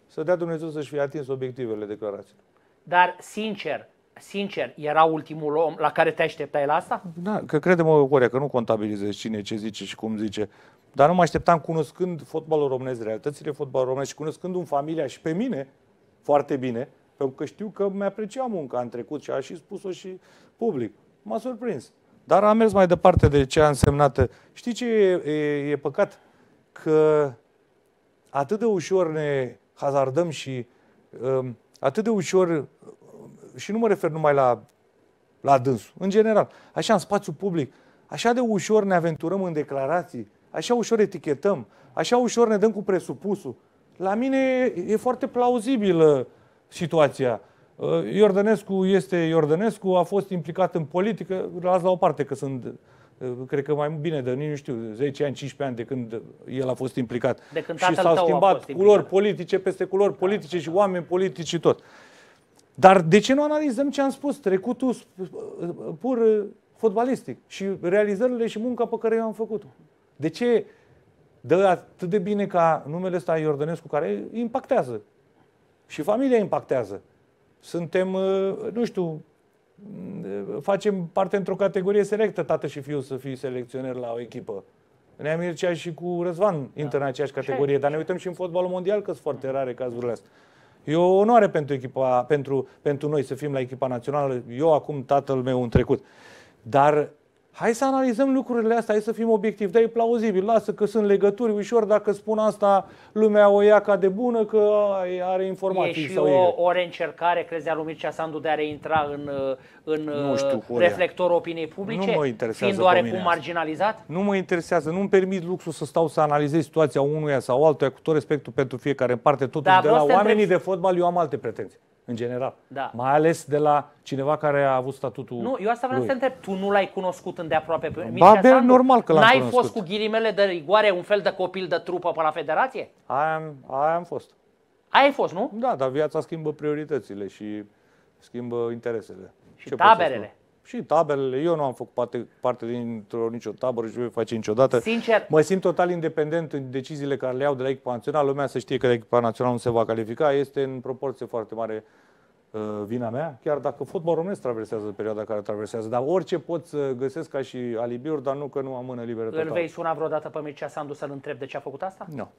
să dea Dumnezeu să-și fie atins obiectivele declarației. Dar, sincer, sincer, era ultimul om la care te așteptai la asta? Da, că crede-mă, Corea, că nu contabilizezi cine ce zice și cum zice. Dar nu mă așteptam, cunoscând fotbalul românesc, realitățile fotbalului românesc și cunoscând un familia și pe mine foarte bine, pentru că știu că mi-aprecia munca în trecut și a și spus-o și public. M-a surprins. Dar am mers mai departe de ce a însemnat. Știi ce e, e, e păcat? Că atât de ușor ne hazardăm și um, atât de ușor și nu mă refer numai la, la dânsul, în general, așa în spațiu public, așa de ușor ne aventurăm în declarații, așa ușor etichetăm, așa ușor ne dăm cu presupusul. La mine e, e foarte plauzibilă situația. Uh, Iordănescu este Iordănescu, a fost implicat în politică, las la o parte că sunt uh, cred că mai bine de, nu știu, 10 ani, 15 ani de când el a fost implicat. De când și s-au schimbat culori politice peste culori da, politice da. și oameni politici și tot. Dar de ce nu analizăm ce am spus? Trecutul pur uh, fotbalistic și realizările și munca pe care eu am făcut-o. De ce dă atât de bine ca numele ăsta Iordănescu care impactează? Și familia impactează. Suntem, uh, nu știu, uh, facem parte într-o categorie selectă, tată și fiu să fii selecționer la o echipă. Nea Mircea și cu Răzvan da. intră în aceeași categorie, dar ne uităm și în fotbalul mondial că sunt foarte rare cazurile astea. E o onoare pentru, echipa, pentru, pentru noi să fim la echipa națională, eu acum, tatăl meu în trecut. Dar Hai să analizăm lucrurile astea, hai să fim obiectivi, dar e plauzibil, lasă că sunt legături ușor, dacă spun asta, lumea o ia ca de bună, că are informații. E și sau o, o reîncercare, crezi, a lui Mircea Sandu de a reintra în, uh, în nu uh, știu, reflectorul opiniei publice, nu mă interesează fiind oarecum marginalizat? Nu mă interesează, nu-mi permit luxul să stau să analizez situația unuia sau altuia, cu tot respectul pentru fiecare în parte, totuși da, de la oamenii întreb... de fotbal eu am alte pretenții în general. Da. Mai ales de la cineva care a avut statutul Nu, eu asta vreau lui. să te întreb. Tu nu l-ai cunoscut îndeaproape pe Mircea Ba, bine, normal că l-am N-ai cunoscut. fost cu ghilimele de rigoare un fel de copil de trupă pe la federație? Aia am, aia am fost. Aia ai fost, nu? Da, dar viața schimbă prioritățile și schimbă interesele. Și Ce taberele și tabelele. Eu nu am făcut parte, parte dintr-o nicio tabără și nu voi face niciodată. Sincer. Mă simt total independent în deciziile care le iau de la echipa națională. Lumea să știe că de echipa națională nu se va califica. Este în proporție foarte mare uh, vina mea, chiar dacă fotbal românesc traversează perioada care traversează, dar orice pot să găsesc ca și alibiuri, dar nu că nu am mână liberă Îl vei suna vreodată pe Mircea Sandu să-l întreb de ce a făcut asta? Nu.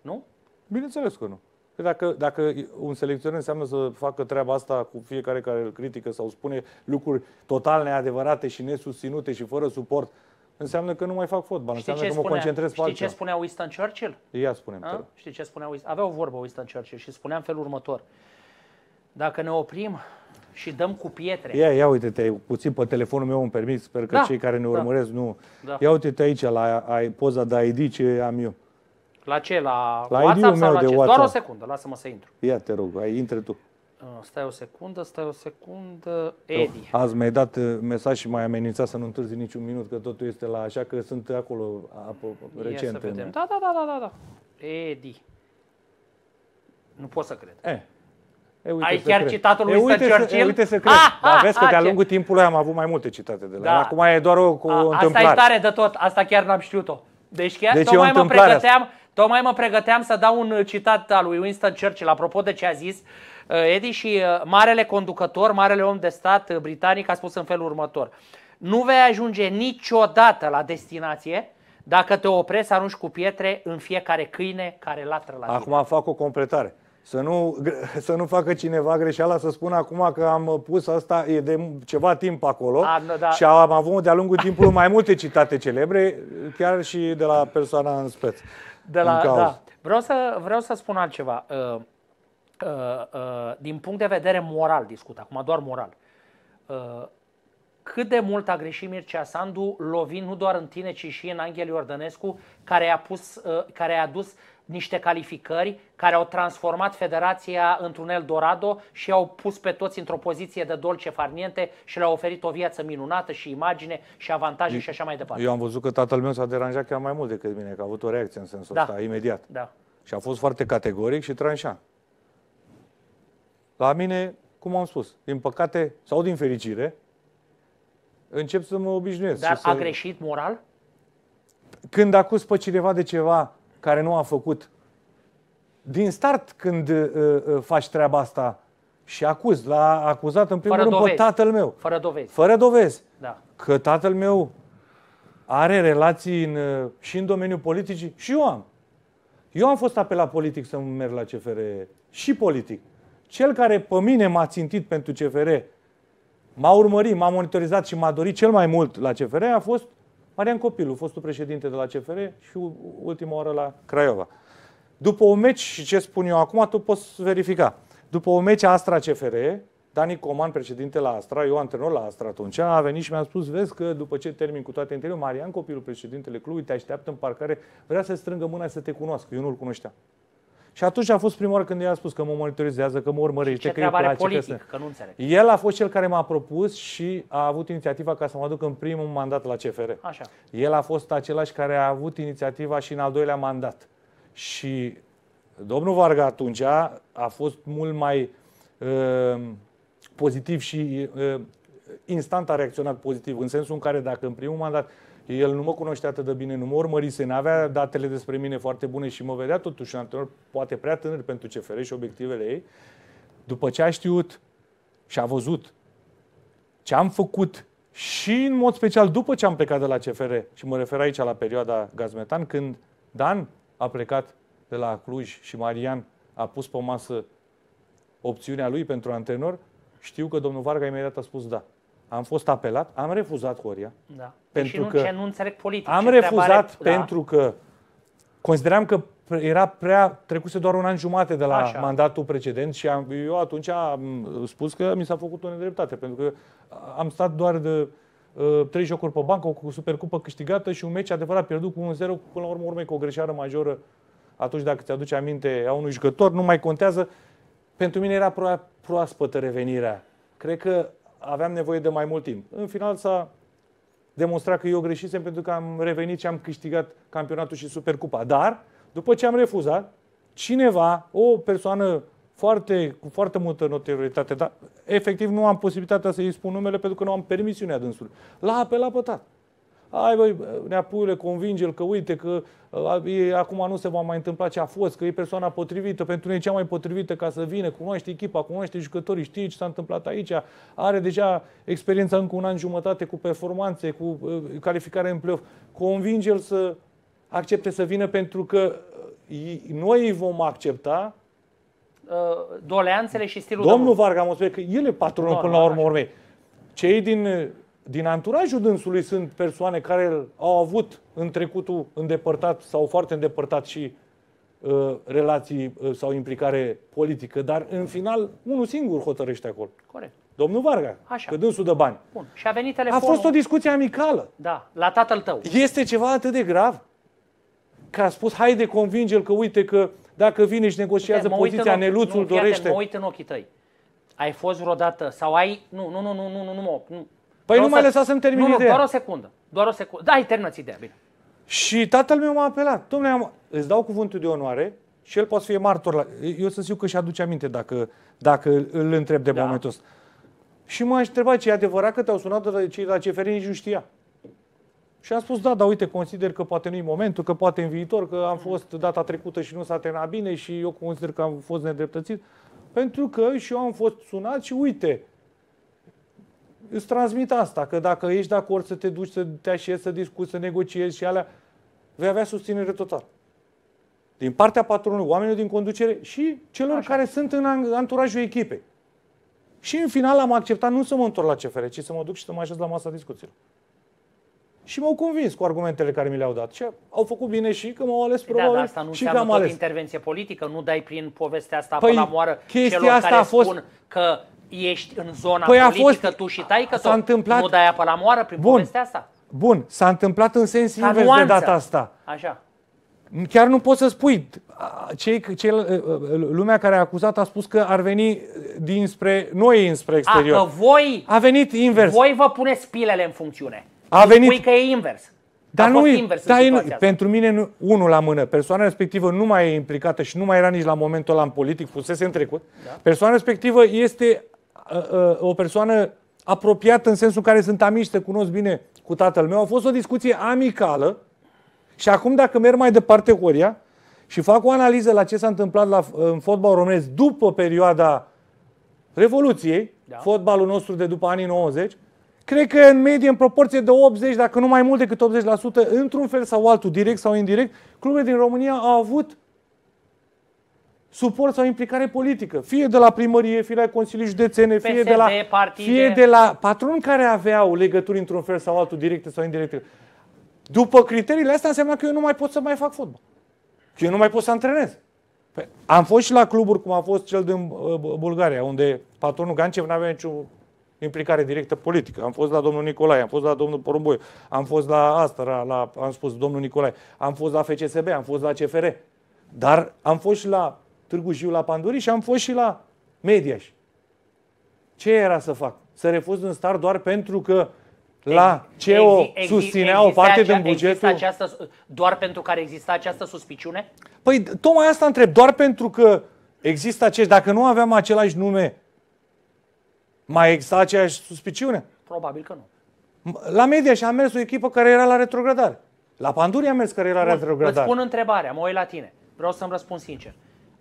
Nu? Bineînțeles că nu dacă, dacă un selecționer înseamnă să facă treaba asta cu fiecare care îl critică sau spune lucruri total neadevărate și nesusținute și fără suport, înseamnă că nu mai fac fotbal, știi înseamnă că spunea, mă concentrez pe Știi ce spunea Winston Churchill? Ia spune Știi ce spunea Winston? Avea o vorbă Winston Churchill și spunea în felul următor. Dacă ne oprim și dăm cu pietre. Ia, ia uite-te puțin pe telefonul meu, îmi permis. sper că da, cei care ne da. urmăresc da, nu. Da. Ia uite-te aici la ai, poza de ID ce am eu. La ce? La, la WhatsApp sau la ce? WhatsApp. Doar o secundă, lasă-mă să intru. Ia te rog, ai, intre tu. Uh, stai o secundă, stai o secundă, Edi. Azi mi-ai dat uh, mesaj și m-ai amenințat să nu întârzi niciun minut, că totul este la așa, că sunt acolo apă, recent. Ia să vedem. Da, da, da, da, da, da. Edi. Nu pot să cred. Eh. E, uite Ai chiar cred. citatul lui Winston Churchill? E, uite să cred. Ah, Dar vezi că ah, de-a lungul timpului am avut mai multe citate de la da. Acum e doar o, cu a, Asta e tare de tot. Asta chiar n-am știut-o. Deci chiar deci tocmai mă pregăteam, Tocmai mă pregăteam să dau un uh, citat al lui Winston Churchill apropo de ce a zis uh, Edi și uh, marele conducător, marele om de stat britanic a spus în felul următor. Nu vei ajunge niciodată la destinație dacă te oprești să arunci cu pietre în fiecare câine care latră la tine. Acum fac o completare. Să nu, să nu facă cineva greșeala să spună acum că am pus asta, e de ceva timp acolo am, da. și am avut de-a lungul timpului mai multe citate celebre, chiar și de la persoana în speț de la, da. vreau, să, vreau să spun altceva. Uh, uh, uh, din punct de vedere moral discut, acum doar moral. Uh, cât de mult a greșit Mircea Sandu lovind nu doar în tine, ci și în Anghel Iordănescu, care a, pus, uh, care a dus niște calificări care au transformat Federația într-un Eldorado și au pus pe toți într-o poziție de dolce farniente și le-au oferit o viață minunată și imagine și avantaje și așa mai departe. Eu am văzut că tatăl meu s-a deranjat chiar mai mult decât mine, că a avut o reacție în sensul da. ăsta, imediat. Da. Și a fost foarte categoric și tranșa. La mine, cum am spus, din păcate sau din fericire, încep să mă obișnuiesc. Dar a să... greșit moral? Când acuz pe cineva de ceva care nu a făcut din start când uh, uh, faci treaba asta și acuz, l-a acuzat în primul Fără rând dovezi. pe tatăl meu. Fără dovezi. Fără dovezi. Da. Că tatăl meu are relații în, uh, și în domeniul politicii și eu am. Eu am fost apelat politic să merg la CFR și politic. Cel care pe mine m-a țintit pentru CFR, m-a urmărit, m-a monitorizat și m-a dorit cel mai mult la CFR a fost Marian Copilu, fostul președinte de la CFR și ultima oară la Craiova. După un meci, și ce spun eu acum, tu poți verifica. După un meci Astra CFR, Dani Coman, președinte la Astra, eu antrenor la Astra atunci, a venit și mi-a spus, vezi că după ce termin cu toate interiorul, Marian Copilu, președintele clubului, te așteaptă în parcare, vrea să strângă mâna să te cunoască. Eu nu-l cunoșteam. Și atunci a fost prima oară când i-a spus că mă monitorizează, că mă urmărește, că îi place. Politic, că, că nu înțeleg. El a fost cel care m-a propus și a avut inițiativa ca să mă duc în primul mandat la CFR. Așa. El a fost același care a avut inițiativa și în al doilea mandat. Și domnul Varga atunci a, a fost mult mai uh, pozitiv și uh, instant a reacționat pozitiv, în sensul în care dacă în primul mandat el nu mă cunoștea atât de bine, nu mă urmărise, nu avea datele despre mine foarte bune și mă vedea totuși un antrenor poate prea tânăr pentru fere și obiectivele ei. După ce a știut și a văzut ce am făcut și în mod special după ce am plecat de la CFR și mă refer aici la perioada Gazmetan, când Dan a plecat de la Cluj și Marian a pus pe masă opțiunea lui pentru antrenor, știu că domnul Varga imediat a spus da am fost apelat, am refuzat Horia. Da. Pentru nu, că ce nu înțeleg politic. Am refuzat are... Da. pentru da. că consideram că era prea, trecuse doar un an jumate de la Așa. mandatul precedent și am, eu atunci am spus că mi s-a făcut o nedreptate, pentru că am stat doar de uh, trei jocuri pe bancă, cu supercupă câștigată și un meci adevărat pierdut cu 1-0, până la urmă urmei cu o greșeală majoră. Atunci, dacă ți-aduce aminte a unui jucător, nu mai contează. Pentru mine era proaspătă revenirea. Cred că aveam nevoie de mai mult timp. În final s-a demonstrat că eu greșisem pentru că am revenit și am câștigat campionatul și Supercupa. Dar, după ce am refuzat, cineva, o persoană foarte, cu foarte multă notorietate, dar efectiv nu am posibilitatea să-i spun numele pentru că nu am permisiunea dânsului, l-a apelat pe tată. Ai băi, neapuiule, convinge-l că uite că uh, e, acum nu se va mai întâmpla ce a fost, că e persoana potrivită, pentru noi e cea mai potrivită ca să vină, cunoaște echipa, cunoaște jucătorii, știe ce s-a întâmplat aici, are deja experiența încă un an jumătate cu performanțe, cu uh, calificare în play Convinge-l să accepte să vină pentru că uh, noi îi vom accepta doleanțele și stilul Domnul Varga mă spune că el e patronul până la urmă Cei din din anturajul dânsului sunt persoane care au avut în trecutul îndepărtat sau foarte îndepărtat și uh, relații uh, sau implicare politică, dar în final unul singur hotărăște acolo. Corect. Domnul Varga, Așa. că dânsul de bani. Bun. Și a venit telefonul... A fost o discuție amicală. Da, la tatăl tău. Este ceva atât de grav că a spus, haide, convinge-l că uite că dacă vine și negociază Uite, poziția, Neluțul dorește. Mă uit în ochii tăi. Ai fost vreodată sau ai... Nu, nu, nu, nu, nu, nu, nu, nu, Păi nu mai să... lăsa să-mi termin nu, nu, doar o secundă. Doar o secundă. Da, ai terminat ideea, bine. Și tatăl meu m-a apelat. Domnule, am... îți dau cuvântul de onoare și el poate fi martor. La... Eu sunt sigur că și aduce aminte dacă, dacă îl întreb de da. momentul ăsta. Și m-a întrebat, ce e adevărat că te-au sunat de cei la CFR, nici nu știa. Și am spus, da, dar uite, consider că poate nu-i momentul, că poate în viitor, că am mm. fost data trecută și nu s-a terminat bine și eu consider că am fost nedreptățit, pentru că și eu am fost sunat și uite, îți transmit asta, că dacă ești de acord să te duci, să te așezi, să discuți, să negociezi și alea, vei avea susținere totală. Din partea patronului, oamenilor din conducere și celor Așa. care sunt în anturajul echipei. Și în final am acceptat nu să mă întorc la CFR, ci să mă duc și să mă așez la masa discuțiilor. Și m-au convins cu argumentele care mi le-au dat. Și au făcut bine și că m-au ales da, probabil da, dar asta nu și că am ales. intervenție politică, nu dai prin povestea asta păi, până la moară chestia celor asta care a fost... spun că ești în zona păi politică, a fost, tu și taică s-a întâmplat, nu dai apă la moară prin Bun. povestea asta? Bun, s-a întâmplat în sens invers de data asta. Așa. Chiar nu poți să spui. Cei, cei, ă, ă, lumea care a acuzat a spus că ar veni dinspre noi înspre exterior. A, că voi, a venit invers. Voi vă puneți pilele în funcțiune. A tu venit. Spui că e invers. Dar nu, invers dar nu, pentru mine, nu, unul la mână, persoana respectivă nu mai e implicată și nu mai era nici la momentul ăla în politic, fusese în trecut. Da. Persoana respectivă este o persoană apropiată în sensul în care sunt amici, te cunosc bine cu tatăl meu, a fost o discuție amicală și acum dacă merg mai departe cu ea și fac o analiză la ce s-a întâmplat la, în fotbal românesc după perioada Revoluției, da. fotbalul nostru de după anii 90, cred că în medie, în proporție de 80, dacă nu mai mult decât 80%, într-un fel sau altul, direct sau indirect, clubele din România au avut suport sau implicare politică. Fie de la primărie, fie la consilii județene, PSD, fie de la, fie de la patroni care aveau legături într-un fel sau altul, directe sau indirecte. După criteriile astea înseamnă că eu nu mai pot să mai fac fotbal. Că eu nu mai pot să antrenez. Păi, am fost și la cluburi cum a fost cel din uh, Bulgaria, unde patronul Gancev nu avea nicio implicare directă politică. Am fost la domnul Nicolae, am fost la domnul Porumboi, am fost la Astara, la, am spus domnul Nicolae, am fost la FCSB, am fost la CFR. Dar am fost și la Târgu Jiu la Pandurii și am fost și la Mediaș. Ce era să fac? Să refuz un star doar pentru că la ce o susținea o parte acea, din bugetul? Această, doar pentru care exista această suspiciune? Păi tocmai asta întreb. Doar pentru că există acești... Dacă nu aveam același nume, mai exista aceeași suspiciune? Probabil că nu. La media și a mers o echipă care era la retrogradare. La Pandurii a mers care era la retrogradare. Îți pun întrebarea, mă uit la tine. Vreau să-mi răspund sincer.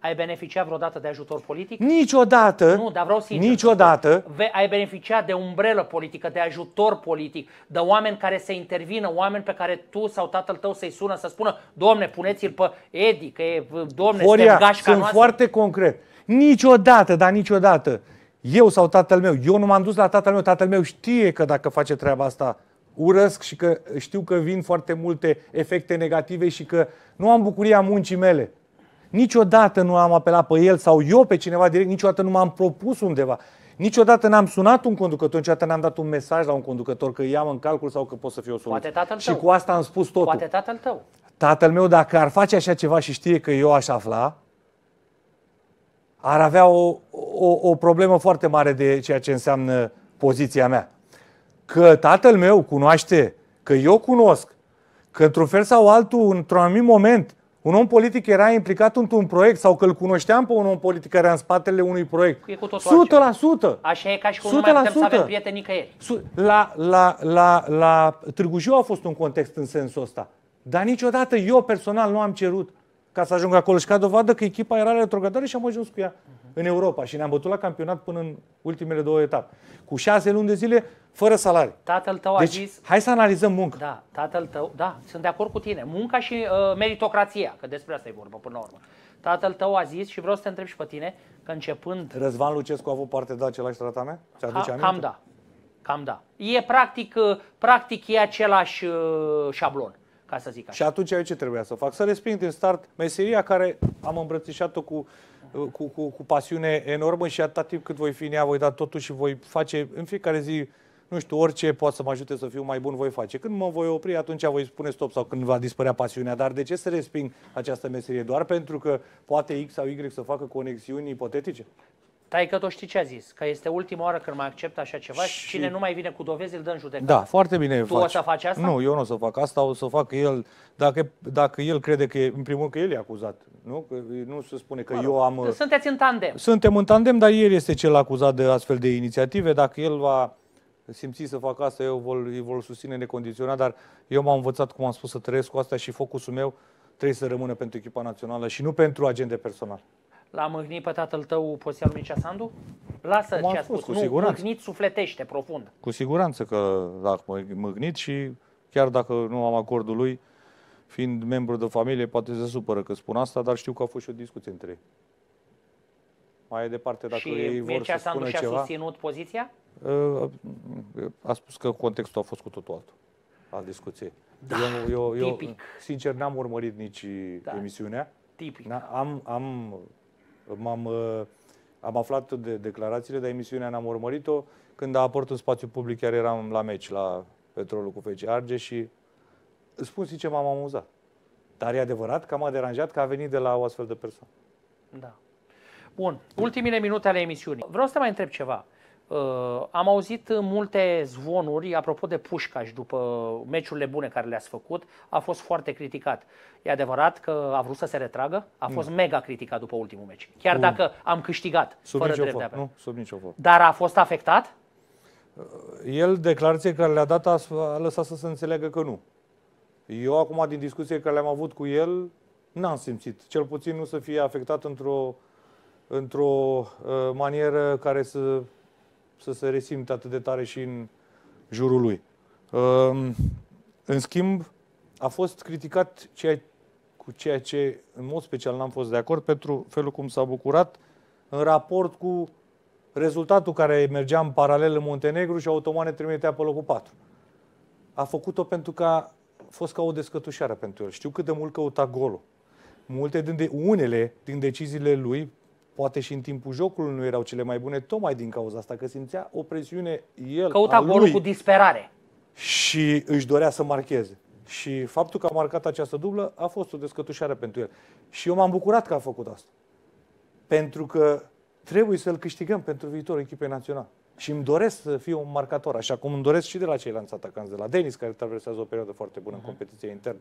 Ai beneficiat vreodată de ajutor politic? Niciodată. Nu, dar vreau sincer. Niciodată. Ve- ai beneficiat de umbrelă politică, de ajutor politic, de oameni care să intervină, oameni pe care tu sau tatăl tău să-i sună, să spună, domne, puneți-l pe Edi, că e, domne, Horia, sunt noastră. foarte concret. Niciodată, dar niciodată, eu sau tatăl meu, eu nu m-am dus la tatăl meu, tatăl meu știe că dacă face treaba asta, urăsc și că știu că vin foarte multe efecte negative și că nu am bucuria muncii mele. Niciodată nu am apelat pe el sau eu pe cineva direct, niciodată nu m-am propus undeva. Niciodată n-am sunat un conducător, niciodată n-am dat un mesaj la un conducător că iau în calcul sau că pot să fiu o soluție. Poate tatăl Și tău. cu asta am spus totul. Poate tatăl tău. Tatăl meu, dacă ar face așa ceva și știe că eu aș afla, ar avea o, o, o problemă foarte mare de ceea ce înseamnă poziția mea. Că tatăl meu cunoaște, că eu cunosc, că într-un fel sau altul, într-un anumit moment, un om politic era implicat într-un proiect sau că îl cunoșteam pe un om politic care era în spatele unui proiect. E cu totul 100%. Altceva. Așa e ca și cum nu mai putem să avem prieteni nicăieri. La, la, la, la Târgu Jiu a fost un context în sensul ăsta. Dar niciodată eu personal nu am cerut ca să ajung acolo și ca dovadă că echipa era retrogradare și am ajuns cu ea în Europa și ne-am bătut la campionat până în ultimele două etape. Cu șase luni de zile, fără salarii. Tatăl tău deci, a zis... hai să analizăm munca. Da, tatăl tău, da, sunt de acord cu tine. Munca și uh, meritocrația, că despre asta e vorba până la urmă. Tatăl tău a zis și vreau să te întreb și pe tine că începând... Răzvan Lucescu a avut parte de același tratament? Ți-aduce ha, Cam da. Cam da. E practic, uh, practic e același uh, șablon, ca să zic așa. Și atunci eu ce trebuia să fac? Să resping din start meseria care am îmbrățișat-o cu cu, cu, cu pasiune enormă și atât timp cât voi fi în ea, voi da totul și voi face în fiecare zi, nu știu, orice poate să mă ajute să fiu mai bun, voi face. Când mă voi opri, atunci voi spune stop sau când va dispărea pasiunea. Dar de ce să resping această meserie? Doar pentru că poate X sau Y să facă conexiuni ipotetice? Tai că tot știi ce a zis, că este ultima oară când mai acceptă așa ceva și, și cine nu mai vine cu dovezi îl dă în judecată. Da, foarte bine Tu faci. o să faci asta? Nu, eu nu o să fac asta, o să fac el, dacă, dacă el crede că e, în primul rând că el e acuzat. Nu? Că nu se spune că mă rog, eu am... Deci sunteți în tandem. Suntem în tandem, dar el este cel acuzat de astfel de inițiative. Dacă el va simți să fac asta, eu vol, îi vor susține necondiționat, dar eu m-am învățat, cum am spus, să trăiesc cu asta și focusul meu trebuie să rămână pentru echipa națională și nu pentru agende personal. L-a mâhnit pe tatăl tău, poziția lui Mircea Sandu? Lasă ce a spus, cu nu, siguranță. mâhnit sufletește profund. Cu siguranță că l-a mâhnit și chiar dacă nu am acordul lui, Fiind membru de familie, poate se supără că spun asta, dar știu că a fost și o discuție între ei. Mai departe, dacă și ei vor să spună ceva... a susținut poziția? Uh, a spus că contextul a fost cu totul altul al discuției. Da, eu, eu, eu tipic. sincer, n-am urmărit nici da. emisiunea. Tipic. Am, am, am uh, am aflat de declarațiile, dar emisiunea n-am urmărit-o. Când a apărut în spațiu public, chiar eram la meci la Petrolul cu Fece Arge și Îți spun ce m-am amuzat. Dar e adevărat că m-a deranjat că a venit de la o astfel de persoană. Da. Bun, ultimile minute ale emisiunii. Vreau să te mai întreb ceva. Uh, am auzit multe zvonuri apropo de Pușcaș după meciurile bune care le-ați făcut. A fost foarte criticat. E adevărat că a vrut să se retragă? A fost nu. Mm. mega criticat după ultimul meci. Chiar nu. dacă am câștigat sub fără nicio drept Nu, sub nicio formă. Dar a fost afectat? Uh, el, declarație care le-a dat, a lăsat să se înțeleagă că nu. Eu acum, din discuție care le-am avut cu el, n-am simțit. Cel puțin nu să fie afectat într-o într-o uh, manieră care să, să se resimte atât de tare și în jurul lui. Uh, în schimb, a fost criticat ceea, cu ceea ce, în mod special, n-am fost de acord pentru felul cum s-a bucurat în raport cu rezultatul care mergea în paralel în Muntenegru și automat ne trimitea pe locul 4. A făcut-o pentru ca fost ca o descătușare pentru el. Știu cât de mult căuta golul. Multe din de, unele din deciziile lui, poate și în timpul jocului nu erau cele mai bune, tocmai din cauza asta, că simțea o presiune el Căuta golul lui. cu disperare. Și își dorea să marcheze. Și faptul că a marcat această dublă a fost o descătușare pentru el. Și eu m-am bucurat că a făcut asta. Pentru că trebuie să-l câștigăm pentru viitorul echipei naționale. Și îmi doresc să fiu un marcator, așa cum îmi doresc și de la ceilalți atacanți, de la Denis, care traversează o perioadă foarte bună uh-huh. în mhm. competiție internă.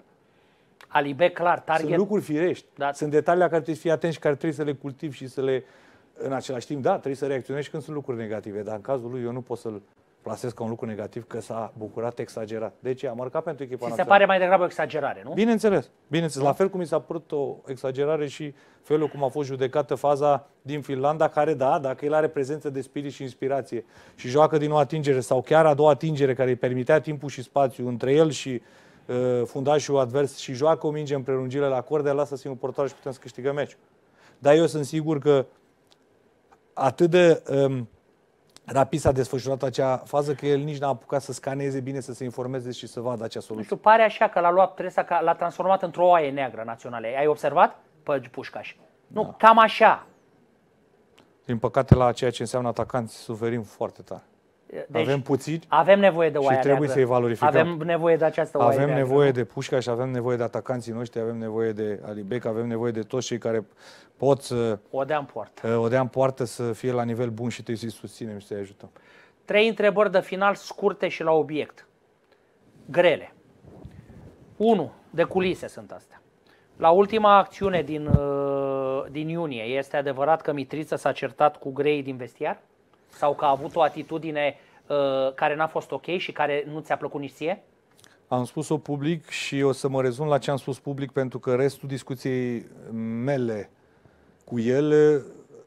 Alibe, clar, target. Sunt lucruri firești. Da. Sunt detalii la care trebuie să fii atent și care trebuie să le cultivi și să le... În același timp, da, trebuie să reacționezi când sunt lucruri negative, dar în cazul lui eu nu pot să-l plasez ca un lucru negativ că s-a bucurat exagerat. Deci a marcat pentru echipa națională. se pare mai degrabă o exagerare, nu? Bineînțeles. Bineînțeles. La fel cum mi s-a părut o exagerare și felul cum a fost judecată faza din Finlanda, care, da, dacă el are prezență de spirit și inspirație și joacă din o atingere sau chiar a doua atingere care îi permitea timpul și spațiu între el și uh, fundașul advers și joacă o minge în prelungire la corde, lasă singur portar și putem să câștigăm meciul. Dar eu sunt sigur că atât de... Um, Rapid s-a desfășurat acea fază că el nici n-a apucat să scaneze bine, să se informeze și să vadă acea soluție. Nu știu, pare așa că l-a luat presa, că l-a transformat într-o oaie neagră națională. Ai observat? Pe Pușcaș. Nu, da. cam așa. Din păcate, la ceea ce înseamnă atacanți, suferim foarte tare. Deci avem puțini avem nevoie de oaia și trebuie să-i valorificăm. Avem nevoie de această oaie Avem nevoie de pușca și avem nevoie de atacanții noștri, avem nevoie de Alibec, avem nevoie de toți cei care pot să... O dea în poartă. Uh, o dea în poartă să fie la nivel bun și trebuie să-i susținem și să-i ajutăm. Trei întrebări de final scurte și la obiect. Grele. Unu De culise sunt astea. La ultima acțiune din, uh, din iunie, este adevărat că Mitriță s-a certat cu greii din vestiar? sau că a avut o atitudine uh, care n-a fost ok și care nu ți-a plăcut nici ție? Am spus-o public și o să mă rezum la ce am spus public pentru că restul discuției mele cu el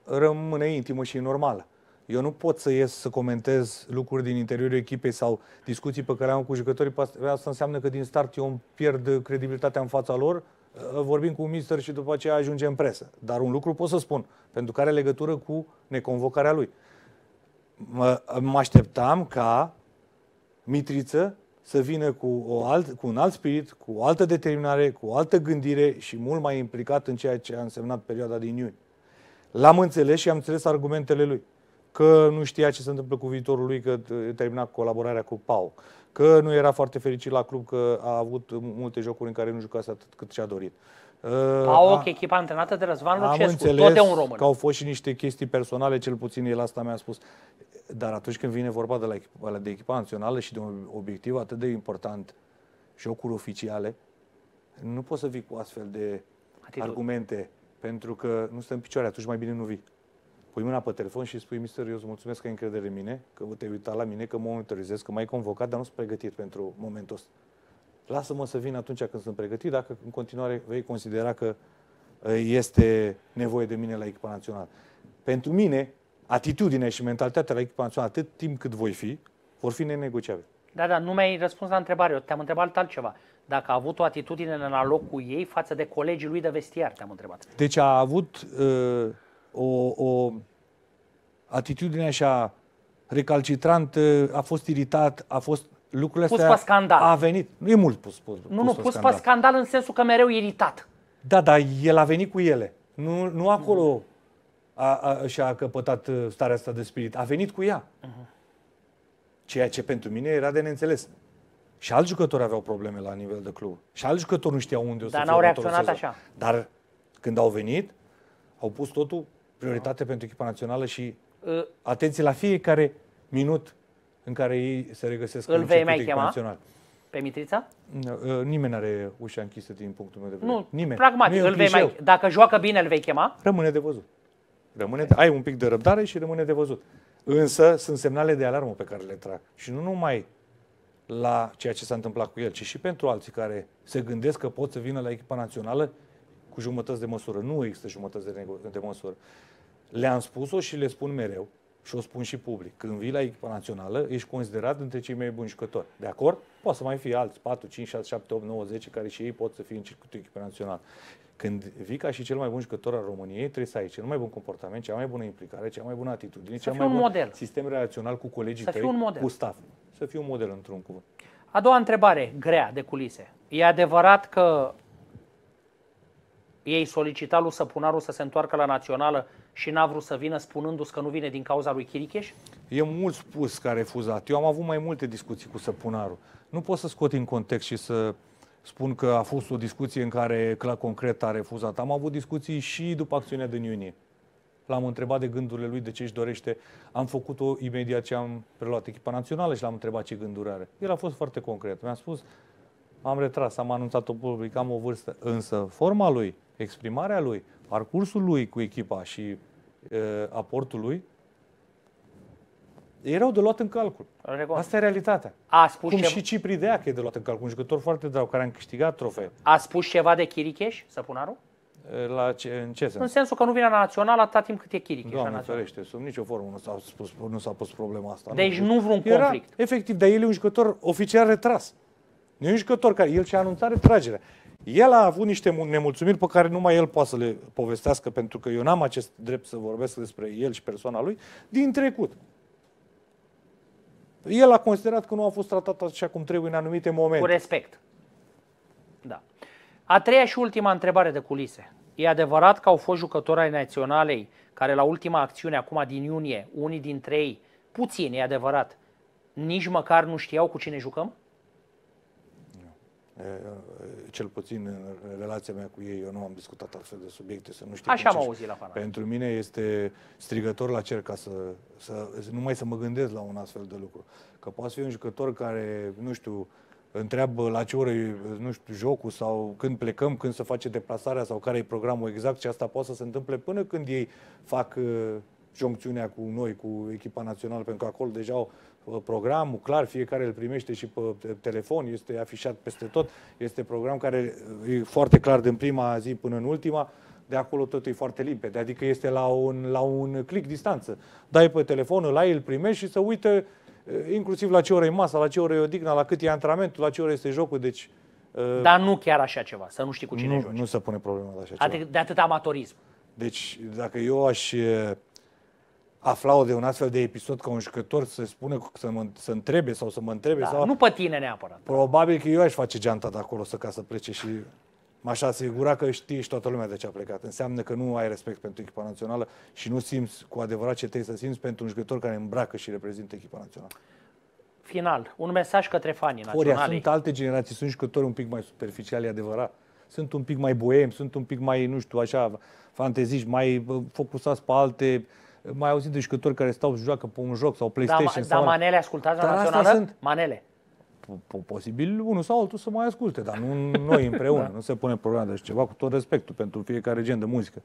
rămâne intimă și normală. Eu nu pot să ies să comentez lucruri din interiorul echipei sau discuții pe care am cu jucătorii. Asta înseamnă că din start eu îmi pierd credibilitatea în fața lor. Uh, vorbim cu un mister și după aceea ajunge în presă. Dar un lucru pot să spun, pentru că are legătură cu neconvocarea lui mă, mă așteptam ca Mitriță să vină cu, o alt, cu un alt spirit, cu o altă determinare, cu o altă gândire și mult mai implicat în ceea ce a însemnat perioada din iunie. L-am înțeles și am înțeles argumentele lui. Că nu știa ce se întâmplă cu viitorul lui, că termina colaborarea cu Pau, că nu era foarte fericit la club, că a avut multe jocuri în care nu jucase atât cât și-a dorit. Pau, uh, a, echipa antrenată de Răzvan Lucescu, înțeles tot de un român. că au fost și niște chestii personale, cel puțin el asta mi-a spus. Dar atunci când vine vorba de, la, de echipa națională și de un obiectiv atât de important, jocuri oficiale, nu poți să vii cu astfel de Atitud. argumente, pentru că nu stă în picioare, atunci mai bine nu vii. Pui mâna pe telefon și spui, mister, eu îți mulțumesc că ai încredere în mine, că te-ai uitat la mine, că mă monitorizez, că m-ai convocat, dar nu sunt pregătit pentru momentul ăsta. Lasă-mă să vin atunci când sunt pregătit, dacă în continuare vei considera că ă, este nevoie de mine la echipa națională. Pentru mine, atitudinea și mentalitatea la echipa națională, atât timp cât voi fi, vor fi nenegociabile. Da, da, nu mi-ai răspuns la întrebare. Eu te-am întrebat altceva. Dacă a avut o atitudine în loc cu ei față de colegii lui de vestiar, te-am întrebat. Deci a avut uh, o, o atitudine așa recalcitrant, uh, a fost iritat, a fost lucrurile astea... Pus pe scandal. A venit. Nu e mult pus, pus Nu, nu, pus, pus scandal. pe scandal în sensul că mereu iritat. Da, dar el a venit cu ele. Nu, nu acolo... Mm a, a, și-a căpătat uh, starea asta de spirit. A venit cu ea. Uh-huh. Ceea ce pentru mine era de neînțeles. Și alți jucători aveau probleme la nivel de club. Și alți jucători nu știau unde o să Dar n-au reacționat așa. Dar când au venit, au pus totul prioritate uh pentru echipa națională și uh. atenție la fiecare minut în care ei se regăsesc Îl în vei mai chema? Național. Pe Mitrița? Uh, nimeni nu are ușa închisă din punctul meu de vedere. Nu, nimeni. pragmatic, nu îl vei mai, dacă joacă bine îl vei chema? Rămâne de văzut. Rămâne, ai un pic de răbdare și rămâne de văzut. Însă sunt semnale de alarmă pe care le trag. Și nu numai la ceea ce s-a întâmplat cu el, ci și pentru alții care se gândesc că pot să vină la echipa națională cu jumătăți de măsură. Nu există jumătăți de, de măsură. Le-am spus-o și le spun mereu și o spun și public, când vii la echipa națională, ești considerat dintre cei mai buni jucători. De acord? Poate să mai fie alți 4, 5, 6, 7, 8, 9, 10 care și ei pot să fie în circuitul echipei naționale. Când vii ca și cel mai bun jucător al României, trebuie să ai cel mai bun comportament, cea mai bună implicare, cea mai bună atitudine, cea mai bun model. sistem relațional cu colegii să tăi, un model. cu staff. Să fii un model, într-un cuvânt. A doua întrebare, grea, de culise. E adevărat că ei solicita lui Săpunaru să se întoarcă la națională și n-a vrut să vină spunându-ți că nu vine din cauza lui Chiricheș? E mult spus că a refuzat. Eu am avut mai multe discuții cu Săpunaru. Nu pot să scot în context și să spun că a fost o discuție în care clar concret a refuzat. Am avut discuții și după acțiunea din iunie. L-am întrebat de gândurile lui, de ce își dorește. Am făcut-o imediat ce am preluat echipa națională și l-am întrebat ce gânduri are. El a fost foarte concret. Mi-a spus, am retras, am anunțat-o public, am o vârstă, însă forma lui, exprimarea lui, parcursul lui cu echipa și e, aportul lui erau de luat în calcul. Recon. Asta e realitatea. A spus Cum ceva... și Cipri de e de luat în calcul, un jucător foarte drag care a câștigat trofee. A spus ceva de Chiricheș, Săpunaru? La ce, în ce sens? În sensul că nu vine la național atâta timp cât e Chiricheș Doamne nu național. ferește, sub nicio formă nu s-a, spus, nu s-a pus problema asta. Deci nu, nu vreun conflict. Era, efectiv, dar el e un jucător oficial retras. Niciun jucător care... El și-a anunțat retragerea. El a avut niște nemulțumiri pe care numai el poate să le povestească, pentru că eu n-am acest drept să vorbesc despre el și persoana lui, din trecut. El a considerat că nu a fost tratat așa cum trebuie în anumite momente. Cu respect. Da. A treia și ultima întrebare de culise. E adevărat că au fost jucători ai naționalei care la ultima acțiune, acum din iunie, unii dintre ei, puțini, e adevărat, nici măcar nu știau cu cine jucăm? Eh, cel puțin în relația mea cu ei, eu nu am discutat astfel de subiecte, să nu știu. Așa am auzit la pana. Pentru mine este strigător la cer ca să, să, mai să mă gândesc la un astfel de lucru. Că poate fi un jucător care, nu știu, întreabă la ce oră e, nu știu, jocul sau când plecăm, când se face deplasarea sau care e programul exact și asta poate să se întâmple până când ei fac uh, joncțiunea cu noi, cu echipa națională, pentru că acolo deja au programul, clar, fiecare îl primește și pe telefon, este afișat peste tot, este program care e foarte clar din prima zi până în ultima, de acolo totul e foarte limpede, adică este la un, la un click distanță. Dai pe telefon, îl ai, îl primești și să uite eh, inclusiv la ce oră e masa, la ce oră e odihna, la cât e antrenamentul, la ce oră este jocul, deci... Eh, Dar nu chiar așa ceva, să nu știi cu cine nu, joci. Nu se pune problema la așa ceva. Adică de atât amatorism. Deci, dacă eu aș eh, aflau de un astfel de episod ca un jucător să spune, să, mă, să întrebe sau să mă întrebe. Da, sau... Nu pe tine neapărat. Da. Probabil că eu aș face geanta de acolo să ca să plece și m-aș asigura că știi și toată lumea de ce a plecat. Înseamnă că nu ai respect pentru echipa națională și nu simți cu adevărat ce trebuie să simți pentru un jucător care îmbracă și reprezintă echipa națională. Final, un mesaj către fanii naționali. Ori, sunt alte generații, sunt jucători un pic mai superficiali, adevărat sunt un pic mai boemi, sunt un pic mai, nu știu, așa, fanteziști, mai focusați pe alte mai auzit de jucători care stau și joacă pe un joc sau PlayStation. Da, sau... da manele ascultați la națională? Sunt... Manele. Posibil unul sau altul să mai asculte, dar nu noi împreună. da. Nu se pune problema de deci ceva, cu tot respectul pentru fiecare gen de muzică.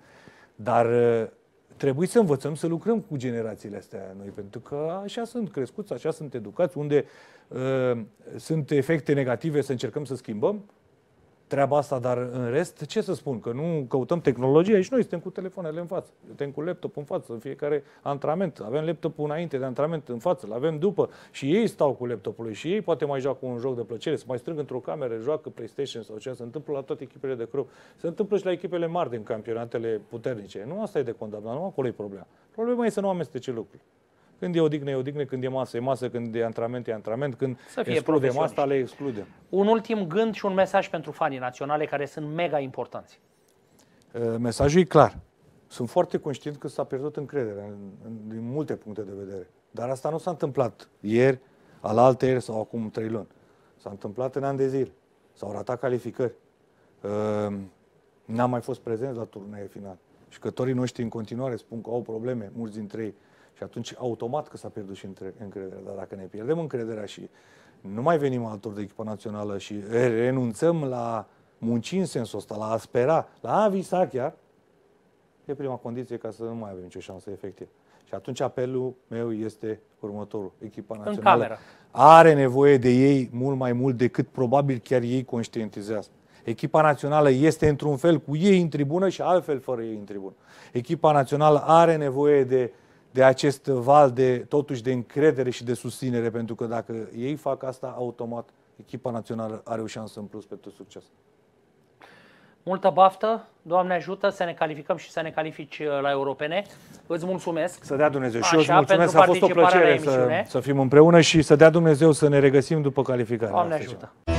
Dar uh, trebuie să învățăm să lucrăm cu generațiile astea noi, pentru că așa sunt crescuți, așa sunt educați, unde uh, sunt efecte negative să încercăm să schimbăm, treaba asta, dar în rest, ce să spun, că nu căutăm tehnologie, aici noi suntem cu telefoanele în față, suntem cu laptop în față, în fiecare antrenament, avem laptopul înainte de antrenament în față, îl avem după și ei stau cu laptopul și ei poate mai joacă un joc de plăcere, se mai strâng într-o cameră, joacă PlayStation sau ce, se întâmplă la toate echipele de club, se întâmplă și la echipele mari din campionatele puternice. Nu asta e de condamnat, nu acolo e problema. Problema e să nu amestece lucrurile. Când e odihnă, e odihnă, când e masă, e masă, când e antrenament, e antrenament. când să fie excludem asta, le excludem. Un ultim gând și un mesaj pentru fanii naționale care sunt mega importanți. Uh, mesajul e clar. Sunt foarte conștient că s-a pierdut încrederea în, în, din multe puncte de vedere. Dar asta nu s-a întâmplat ieri, alaltă ieri sau acum trei luni. S-a întâmplat în an de zile. S-au ratat calificări. Uh, n-am mai fost prezent la turnee final. Jucătorii noștri în continuare spun că au probleme, mulți dintre ei, și atunci, automat că s-a pierdut și încrederea. Dar dacă ne pierdem încrederea și nu mai venim altor de echipa națională și renunțăm la munci în sensul ăsta, la a spera, la a visa chiar, e prima condiție ca să nu mai avem nicio șansă efectivă. Și atunci apelul meu este următorul. Echipa națională are nevoie de ei mult mai mult decât probabil chiar ei conștientizează. Echipa națională este într-un fel cu ei în tribună și altfel fără ei în tribună. Echipa națională are nevoie de de acest val de, totuși, de încredere și de susținere, pentru că dacă ei fac asta, automat echipa națională are o șansă în plus pentru succes. Multă baftă, Doamne ajută să ne calificăm și să ne califici uh, la europene. Îți mulțumesc. Să dea Dumnezeu. Și eu îți mulțumesc, a fost o plăcere să, să fim împreună și să dea Dumnezeu să ne regăsim după calificare. Doamne ajută. Ceva.